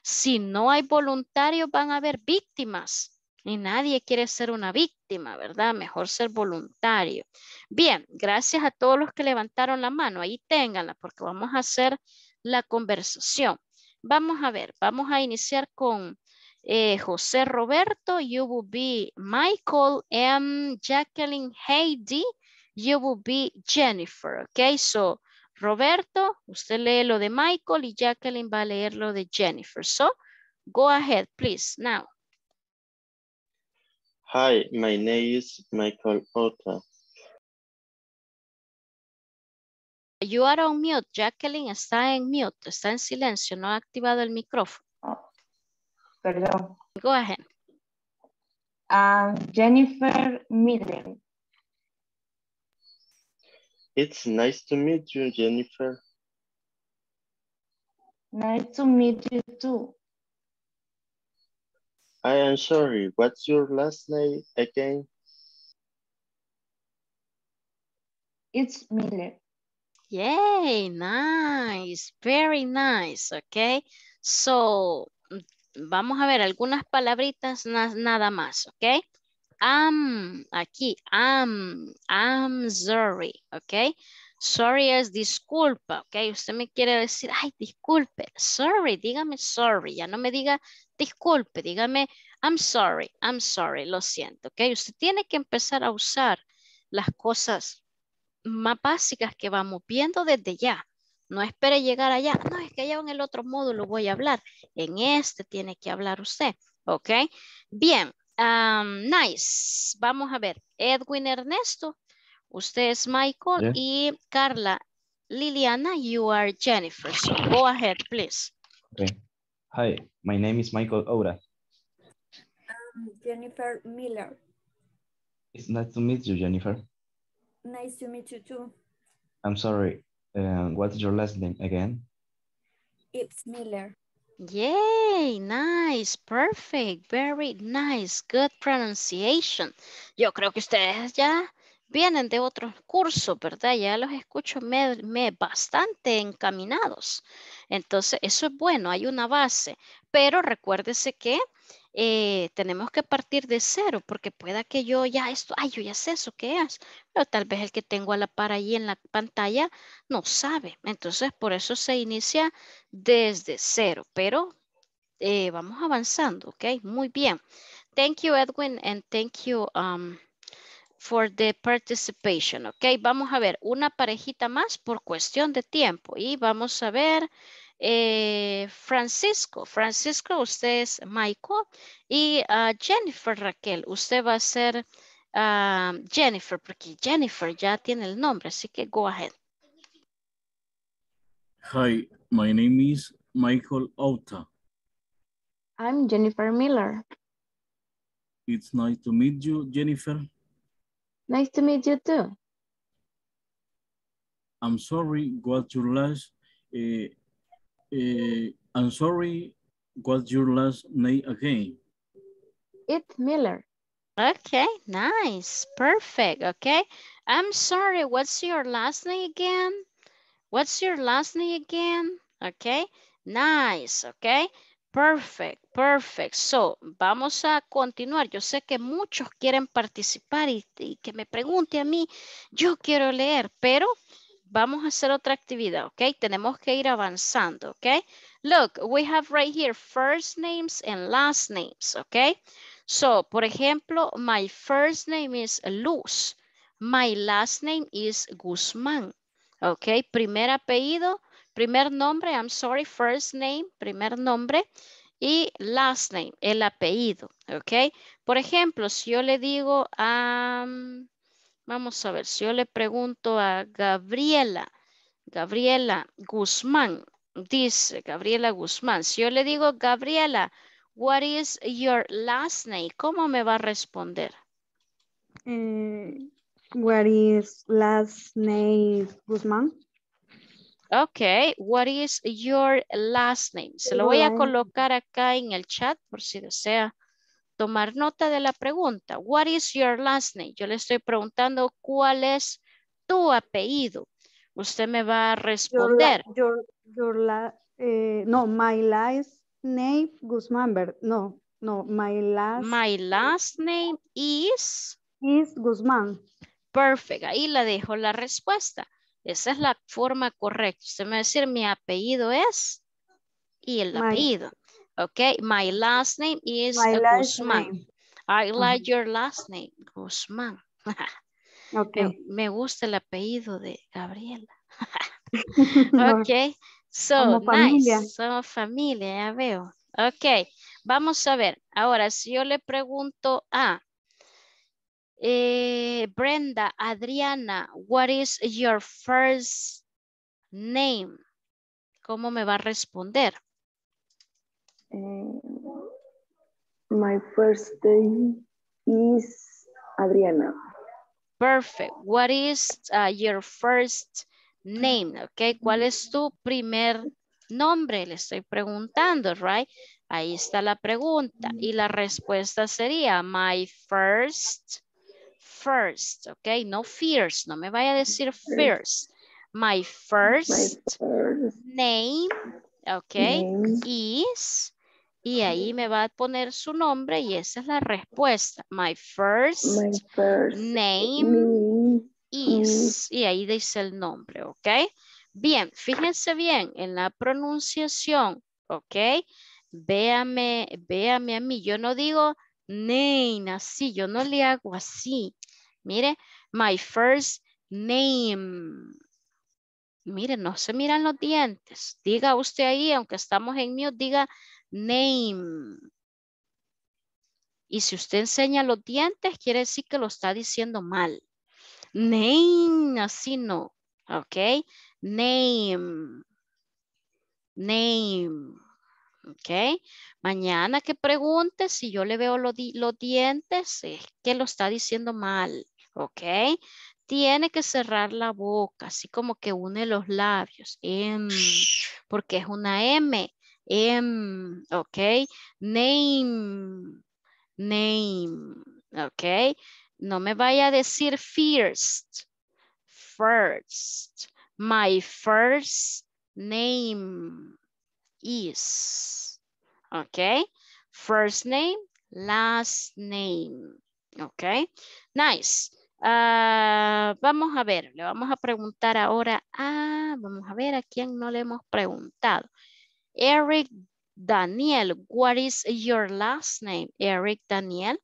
si no hay voluntarios van a haber víctimas y nadie quiere ser una víctima, ¿verdad? Mejor ser voluntario. Bien, gracias a todos los que levantaron la mano, ahí ténganla porque vamos a hacer la conversación. Vamos a ver, vamos a iniciar con eh, José Roberto, you will be Michael, M. Jacqueline, Heidi, you will be Jennifer, ok? So Roberto, usted lee lo de Michael y Jacqueline va a leer lo de Jennifer. So, go ahead, please, now. Hi, my name is Michael Ota. You are on mute. Jacqueline está en mute, está en silencio, no ha activado el micrófono. Perdón. Go ahead. Ah, Jennifer Miller. It's nice to meet you, Jennifer. Nice to meet you too. I am sorry, what's your last name again? It's Miller. Yay, nice, very nice, okay? So, vamos a ver algunas palabritas na nada más, okay? I'm aquí, am, I'm sorry, ¿ok? Sorry es disculpa, ¿ok? Usted me quiere decir, ay, disculpe, sorry, dígame sorry, ya no me diga disculpe, dígame I'm sorry, I'm sorry, lo siento, ¿ok? Usted tiene que empezar a usar las cosas más básicas que vamos viendo desde ya. No espere llegar allá, ah, no, es que allá en el otro módulo voy a hablar, en este tiene que hablar usted, ¿ok? Bien, Um, nice. Vamos a ver. Edwin Ernesto. Usted es Michael. Y Carla Liliana, you are Jennifer. So go ahead, please. Hi, my name is Michael Aura. Jennifer Miller. It's nice to meet you, Jennifer. Nice to meet you too. I'm sorry. Uh, what's your last name again? It's Miller. Yay, nice, perfect, very nice, good pronunciation. Yo creo que ustedes ya vienen de otros cursos, ¿verdad? Ya los escucho me, bastante encaminados. Entonces, eso es bueno, hay una base. Pero recuérdese que eh, tenemos que partir de cero, porque pueda que yo ya esto, ay, yo ya sé eso, ¿qué es? Pero tal vez el que tengo a la par ahí en la pantalla no sabe. Entonces, por eso se inicia desde cero, pero eh, vamos avanzando, ¿ok? Muy bien. Thank you, Edwin, and thank you um, for the participation, ¿ok? Vamos a ver una parejita más por cuestión de tiempo y vamos a ver... Eh, Francisco. Francisco, usted es Michael. Y ah, Jennifer Raquel, usted va a ser ah, Jennifer, porque Jennifer ya tiene el nombre, así que go ahead. Hi, my name is Michael Ota I'm Jennifer Miller. It's nice to meet you, Jennifer. Nice to meet you too. I'm sorry, what's your last eh, Uh, I'm sorry, what's your last name again? It's Miller. Okay, nice, perfect, okay. I'm sorry, what's your last name again? What's your last name again? Okay, nice, okay. Perfect, perfect. So, vamos a continuar. Yo sé que muchos quieren participar y, y que me pregunte a mí, yo quiero leer, pero vamos a hacer otra actividad, ¿ok? Tenemos que ir avanzando, ¿ok? Look, we have right here first names and last names, ¿ok? So, por ejemplo, my first name is Luz. My last name is Guzmán, ¿ok? Primer apellido, primer nombre, I'm sorry, first name, primer nombre y last name, el apellido, ¿ok? Por ejemplo, si yo le digo a... Mm, Vamos a ver, si yo le pregunto a Gabriela, Gabriela Guzmán, dice Gabriela Guzmán, si yo le digo, Gabriela, what is your last name? ¿Cómo me va a responder? Eh, what is last name Guzmán? Ok, what is your last name? Se lo voy a colocar acá en el chat por si desea tomar nota de la pregunta. What is your last name? Yo le estoy preguntando cuál es tu apellido. Usted me va a responder. Eh, no, my last name Guzmán, no, no, my last. My last name is. Is Guzmán. Perfecto, ahí la dejo la respuesta. Esa es la forma correcta. Usted me va a decir mi apellido es y el apellido. Okay, my last name is Guzmán. I like your last name, Guzmán. okay. Me, gusta el apellido de Gabriela. ok, so nice. familia. familia, ya veo. Ok, vamos a ver. Ahora, si yo le pregunto a eh, Brenda, Adriana, what is your first name? ¿Cómo me va a responder? Eh, my first name is Adriana. Perfect. What is uh, your first name? Okay. ¿Cuál es tu primer nombre? Le estoy preguntando, right? Ahí está la pregunta. Y la respuesta sería my first, first. Ok. No fierce. No me vaya a decir first. My first, name, ok, is y ahí me va a poner su nombre y esa es la respuesta. My first, name, is. Y ahí dice el nombre, ¿ok? Bien, fíjense bien en la pronunciación, ¿ok? Véame, véame a mí. Yo no digo name así, yo no le hago así. Mire, my first name. Mire, no se miran los dientes. Diga usted ahí, aunque estamos en mute, diga name. Y si usted enseña los dientes, quiere decir que lo está diciendo mal. Name, así no. ¿Ok? Name. Name. ¿Ok? Mañana que pregunte si yo le veo los, dientes, es que lo está diciendo mal. ¿Ok? Tiene que cerrar la boca, así como que une los labios. M, em, porque es una M. M, em, ok. Name. Name. Ok. No me vaya a decir first. First. My first name is. Ok. First name, last name. Ok. Nice. Ah, vamos a ver, le vamos a preguntar ahora a, vamos a ver a quién no le hemos preguntado. Eric Daniel, what is your last name, Eric Daniel?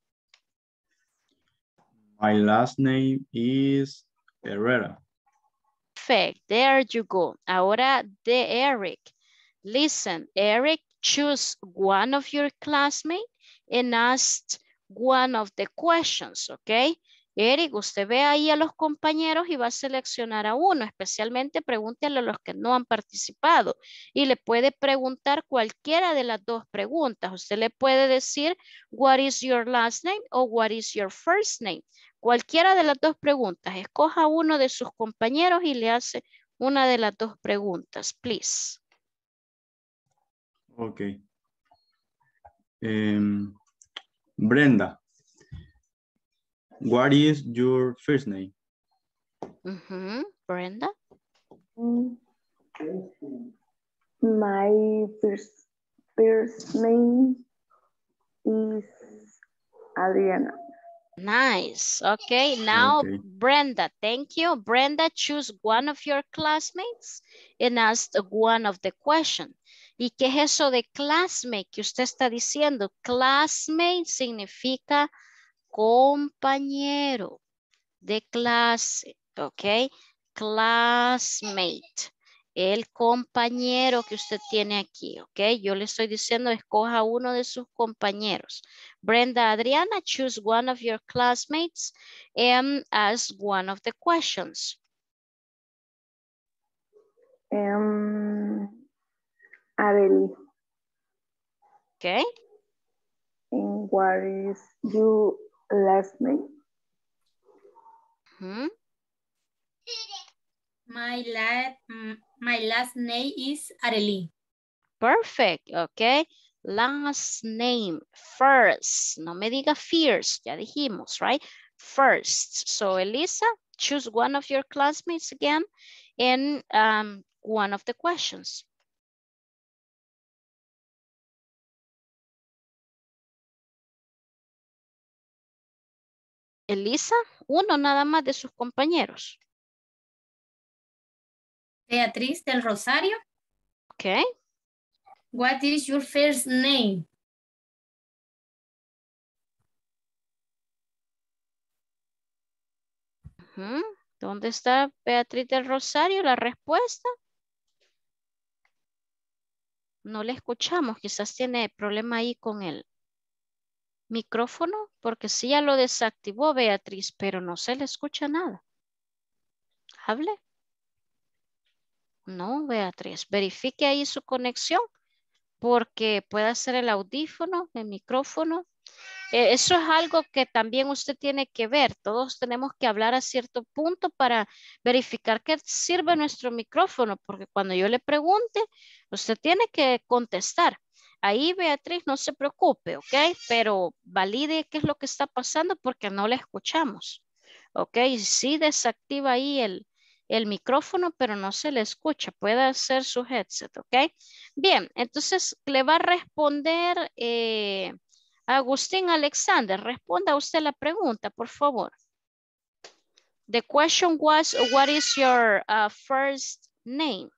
My last name is Herrera. Perfect, there you go. Ahora de Eric. Listen, Eric, choose one of your classmates and ask one of the questions, okay? Eric, usted ve ahí a los compañeros y va a seleccionar a uno, especialmente pregúntele a los que no han participado y le puede preguntar cualquiera de las dos preguntas. Usted le puede decir, what is your last name o what is your first name? Cualquiera de las dos preguntas, escoja uno de sus compañeros y le hace una de las dos preguntas, please. Ok. Em, Brenda. What is your first name? Brenda? Mm, my first, first name is Adriana. Nice. Okay, now Brenda, thank you. Brenda, choose one of your classmates and ask one of the questions. ¿Y qué es eso de classmate que usted está diciendo? Classmate significa compañero de clase, ¿ok? Classmate, el compañero que usted tiene aquí, ¿ok? Yo le estoy diciendo, escoja uno de sus compañeros. Brenda, Adriana, choose one of your classmates and ask one of the questions. Um, what is you last name? Hmm? My last my last name is Areli. Perfect, okay. Last name, first. No me diga first, ya dijimos, right? First. So Elisa, choose one of your classmates again and um, one of the questions. Elisa, uno nada más de sus compañeros. Beatriz del Rosario. Okay. What is your first name? ¿Dónde está Beatriz del Rosario? La respuesta. No la escuchamos, quizás tiene problema ahí con él micrófono? Porque si ya lo desactivó Beatriz, pero no se le escucha nada. ¿Hable? No, Beatriz. Verifique ahí su conexión porque puede ser el audífono, el micrófono. E, eso es algo que también usted tiene que ver. Todos tenemos que hablar a cierto punto para verificar que sirve nuestro micrófono, porque cuando yo le pregunte, usted tiene que contestar. Ahí Beatriz no se preocupe, ¿ok? Pero valide qué es lo que está pasando porque no la escuchamos, ¿ok? Sí desactiva ahí el, micrófono, pero no se le escucha. Puede hacer su headset, ¿ok? Bien, entonces le va a responder eh, Agustín Alexander. Responda usted la pregunta, por favor. The question was, what is your uh, first name?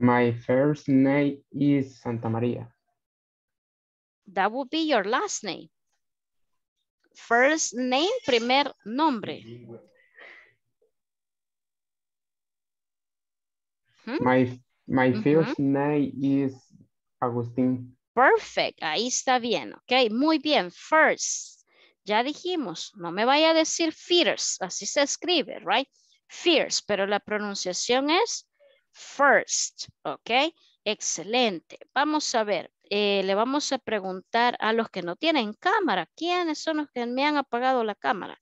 My first name is Santa María. That would be your last name. First name, primer nombre. Hmm? My, first name is Agustín. Perfect, ahí está bien, ok, muy bien, first. Ya dijimos, no me vaya a decir fierce, así se escribe, right? Fierce, pero la pronunciación es first, ¿ok? Excelente. Vamos a ver, eh, le vamos a preguntar a los que no tienen cámara, ¿quiénes son los que me han apagado la cámara?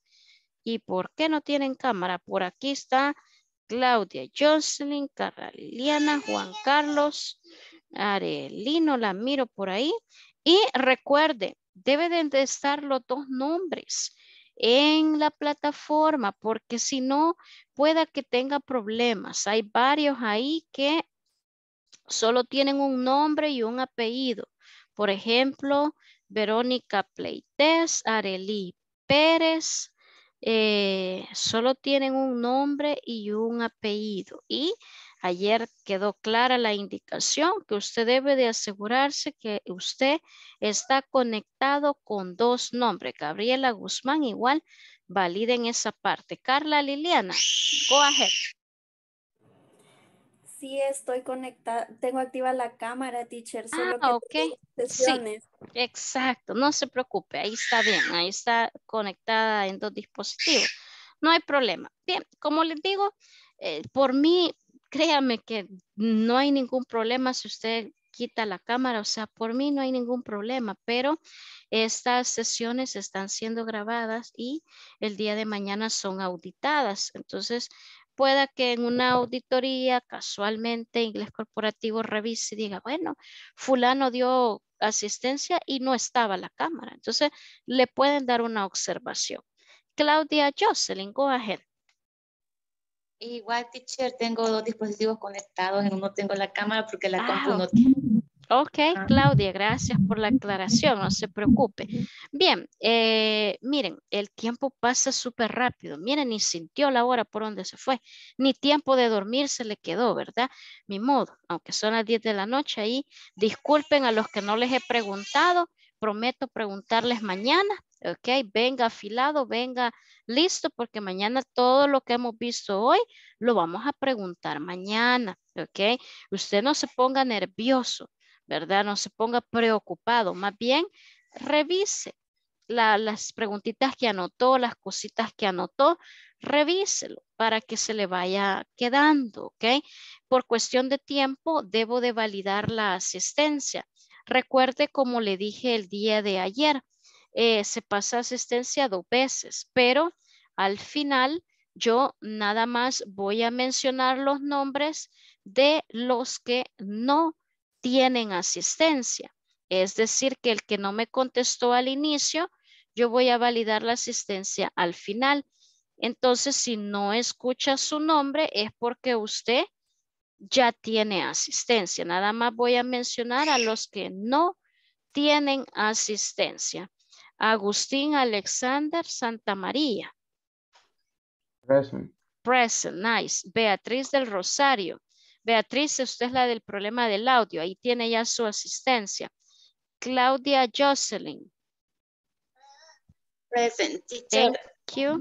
¿Y por qué no tienen cámara? Por aquí está Claudia, Jocelyn, Carraliana, Juan Carlos, Arelino, la miro por ahí. Y recuerde, deben de estar los dos nombres en la plataforma, porque si no, pueda que tenga problemas. Hay varios ahí que solo tienen un nombre y un apellido. Por ejemplo, Verónica Pleites, Arely Pérez, eh, solo tienen un nombre y un apellido y Ayer quedó clara la indicación que usted debe de asegurarse que usted está conectado con dos nombres. Gabriela Guzmán igual, en esa parte. Carla Liliana, go ahead. Sí, estoy conectada. Tengo activa la cámara, teacher. Ah, solo ah, ok. exacto. No se preocupe. Ahí está bien. Ahí está conectada en dos dispositivos. No hay problema. Bien, como les digo, eh, por mí créame que no hay ningún problema si usted quita la cámara, o sea, por mí no hay ningún problema, pero estas sesiones están siendo grabadas y el día de mañana son auditadas. Entonces, pueda que en una auditoría casualmente inglés corporativo revise y diga, bueno, fulano dio asistencia y no estaba la cámara. Entonces, le pueden dar una observación. Claudia Jocelyn, go ahead. Igual, teacher, tengo dos dispositivos conectados. En uno tengo la cámara porque la ah, no tiene. Ok, ah. Claudia, gracias por la aclaración, no se preocupe. Bien, eh, miren, el tiempo pasa súper rápido. Miren, ni sintió la hora por donde se fue, ni tiempo de dormir se le quedó, ¿verdad? Mi modo, aunque son las 10 de la noche ahí, disculpen a los que no les he preguntado, prometo preguntarles mañana Ok, venga afilado, venga listo, porque mañana todo lo que hemos visto hoy lo vamos a preguntar mañana. Ok, usted no se ponga nervioso, ¿verdad? No se ponga preocupado, más bien revise las preguntitas que anotó, las cositas que anotó, revíselo para que se le vaya quedando, ¿ok? Por cuestión de tiempo, debo de validar la asistencia. Recuerde como le dije el día de ayer, eh, se pasa asistencia dos veces, pero al final yo nada más voy a mencionar los nombres de los que no tienen asistencia. Es decir, que el que no me contestó al inicio, yo voy a validar la asistencia al final. Entonces, si no escucha su nombre, es porque usted ya tiene asistencia. Nada más voy a mencionar a los que no tienen asistencia. Agustín Alexander Santamaría. Present. Present, nice. Beatriz del Rosario. Beatriz, usted es la del problema del audio. Ahí tiene ya su asistencia. Claudia Jocelyn. Present, Thank you.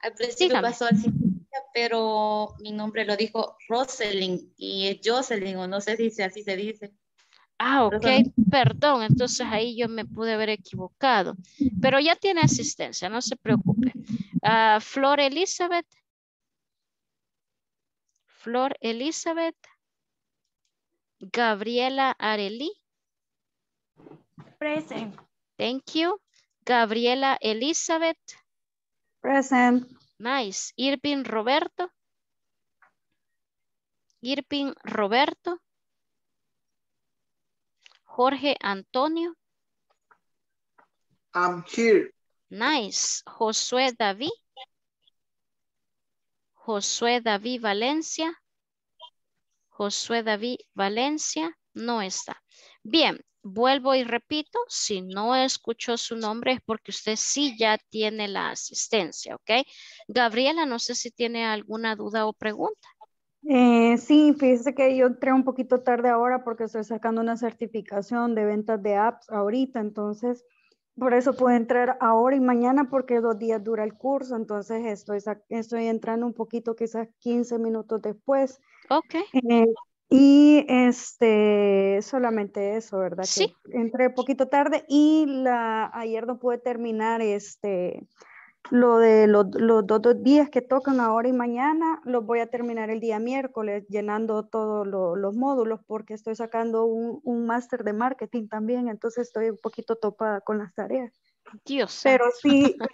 al principio pasó asistencia, pero mi nombre lo dijo Roselyn y es Jocelyn, o no sé si así se dice. Ah, ok, perdón. Entonces ahí yo me pude haber equivocado. Pero ya tiene asistencia, no se preocupe. Ah, Flor Elizabeth. Flor Elizabeth. Gabriela Areli. Present. Thank you. Gabriela Elizabeth. Present. Nice. Irving Roberto. Irving Roberto. Jorge Antonio. I'm here. Nice. Josué David. Josué David Valencia. Josué David Valencia no está. Bien, vuelvo y repito, si no escucho su nombre es porque usted sí ya tiene la asistencia, ¿ok? Gabriela, no sé si tiene alguna duda o pregunta. Eh, sí, fíjese que yo entré un poquito tarde ahora porque estoy sacando una certificación de ventas de apps ahorita, entonces por eso puedo entrar ahora y mañana porque dos días dura el curso, entonces estoy, estoy entrando un poquito quizás 15 minutos después. Ok. Eh, y este, solamente eso, ¿verdad? Sí. Entré un poquito tarde y la, ayer no pude terminar este, lo de los, dos, días que tocan ahora y mañana, los voy a terminar el día miércoles llenando todos los módulos porque estoy sacando un, un máster de marketing también, entonces estoy un poquito topada con las tareas. Dios. Pero sí,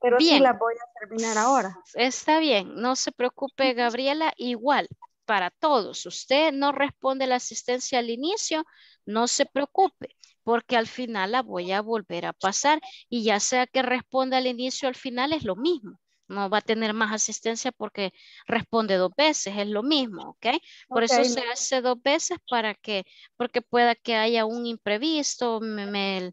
pero, sí sí las voy a terminar ahora. Está bien, no se preocupe Gabriela, igual para todos. Usted no responde la asistencia al inicio, no se preocupe porque al final la voy a volver a pasar y ya sea que responda al inicio o al final es lo mismo. No va a tener más asistencia porque responde dos veces, es lo mismo, ¿ok? Por eso se hace dos veces para que, porque pueda que haya un imprevisto, me, me,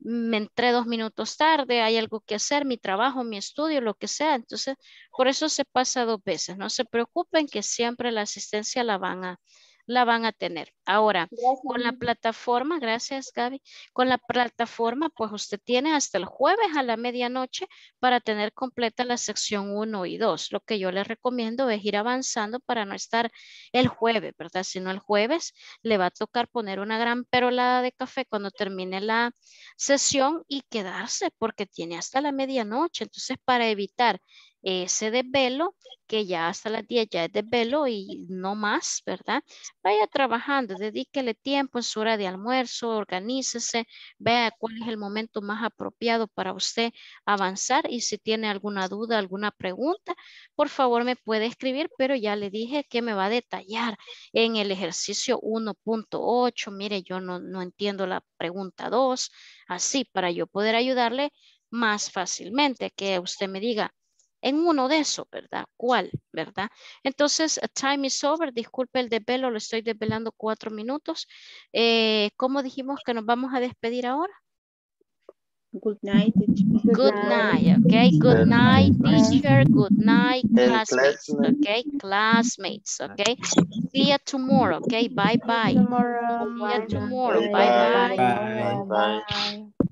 me entré dos minutos tarde, hay algo que hacer, mi trabajo, mi estudio, lo que sea. Entonces, por eso se pasa dos veces. No se preocupen que siempre la asistencia la van a, la van a tener. Ahora, con la plataforma, gracias Gaby, con la plataforma, pues usted tiene hasta el jueves a la medianoche para tener completa la sección 1 y 2. Lo que yo les recomiendo es ir avanzando para no estar el jueves, ¿verdad? Sino el jueves le va a tocar poner una gran perolada de café cuando termine la sesión y quedarse porque tiene hasta la medianoche. Entonces, para evitar ese desvelo, que ya hasta las 10 ya es desvelo y no más, ¿verdad? Vaya trabajando, dedíquele tiempo en su hora de almuerzo, organícese, vea cuál es el momento más apropiado para usted avanzar y si tiene alguna duda, alguna pregunta, por favor me puede escribir, pero ya le dije que me va a detallar en el ejercicio 1.8, mire, yo no, no entiendo la pregunta 2, así para yo poder ayudarle más fácilmente, que usted me diga, en uno de esos, ¿verdad? ¿Cuál, verdad? Entonces, eh, time is over, disculpe el desvelo, lo estoy desvelando cuatro minutos. Eh, ¿Cómo dijimos que nos vamos a despedir ahora? Good night, Good night, okay. Good night, teacher. Good night, classmates. Okay, classmates. Okay. See you tomorrow. Okay. Bye bye. See you tomorrow. Bye bye. bye.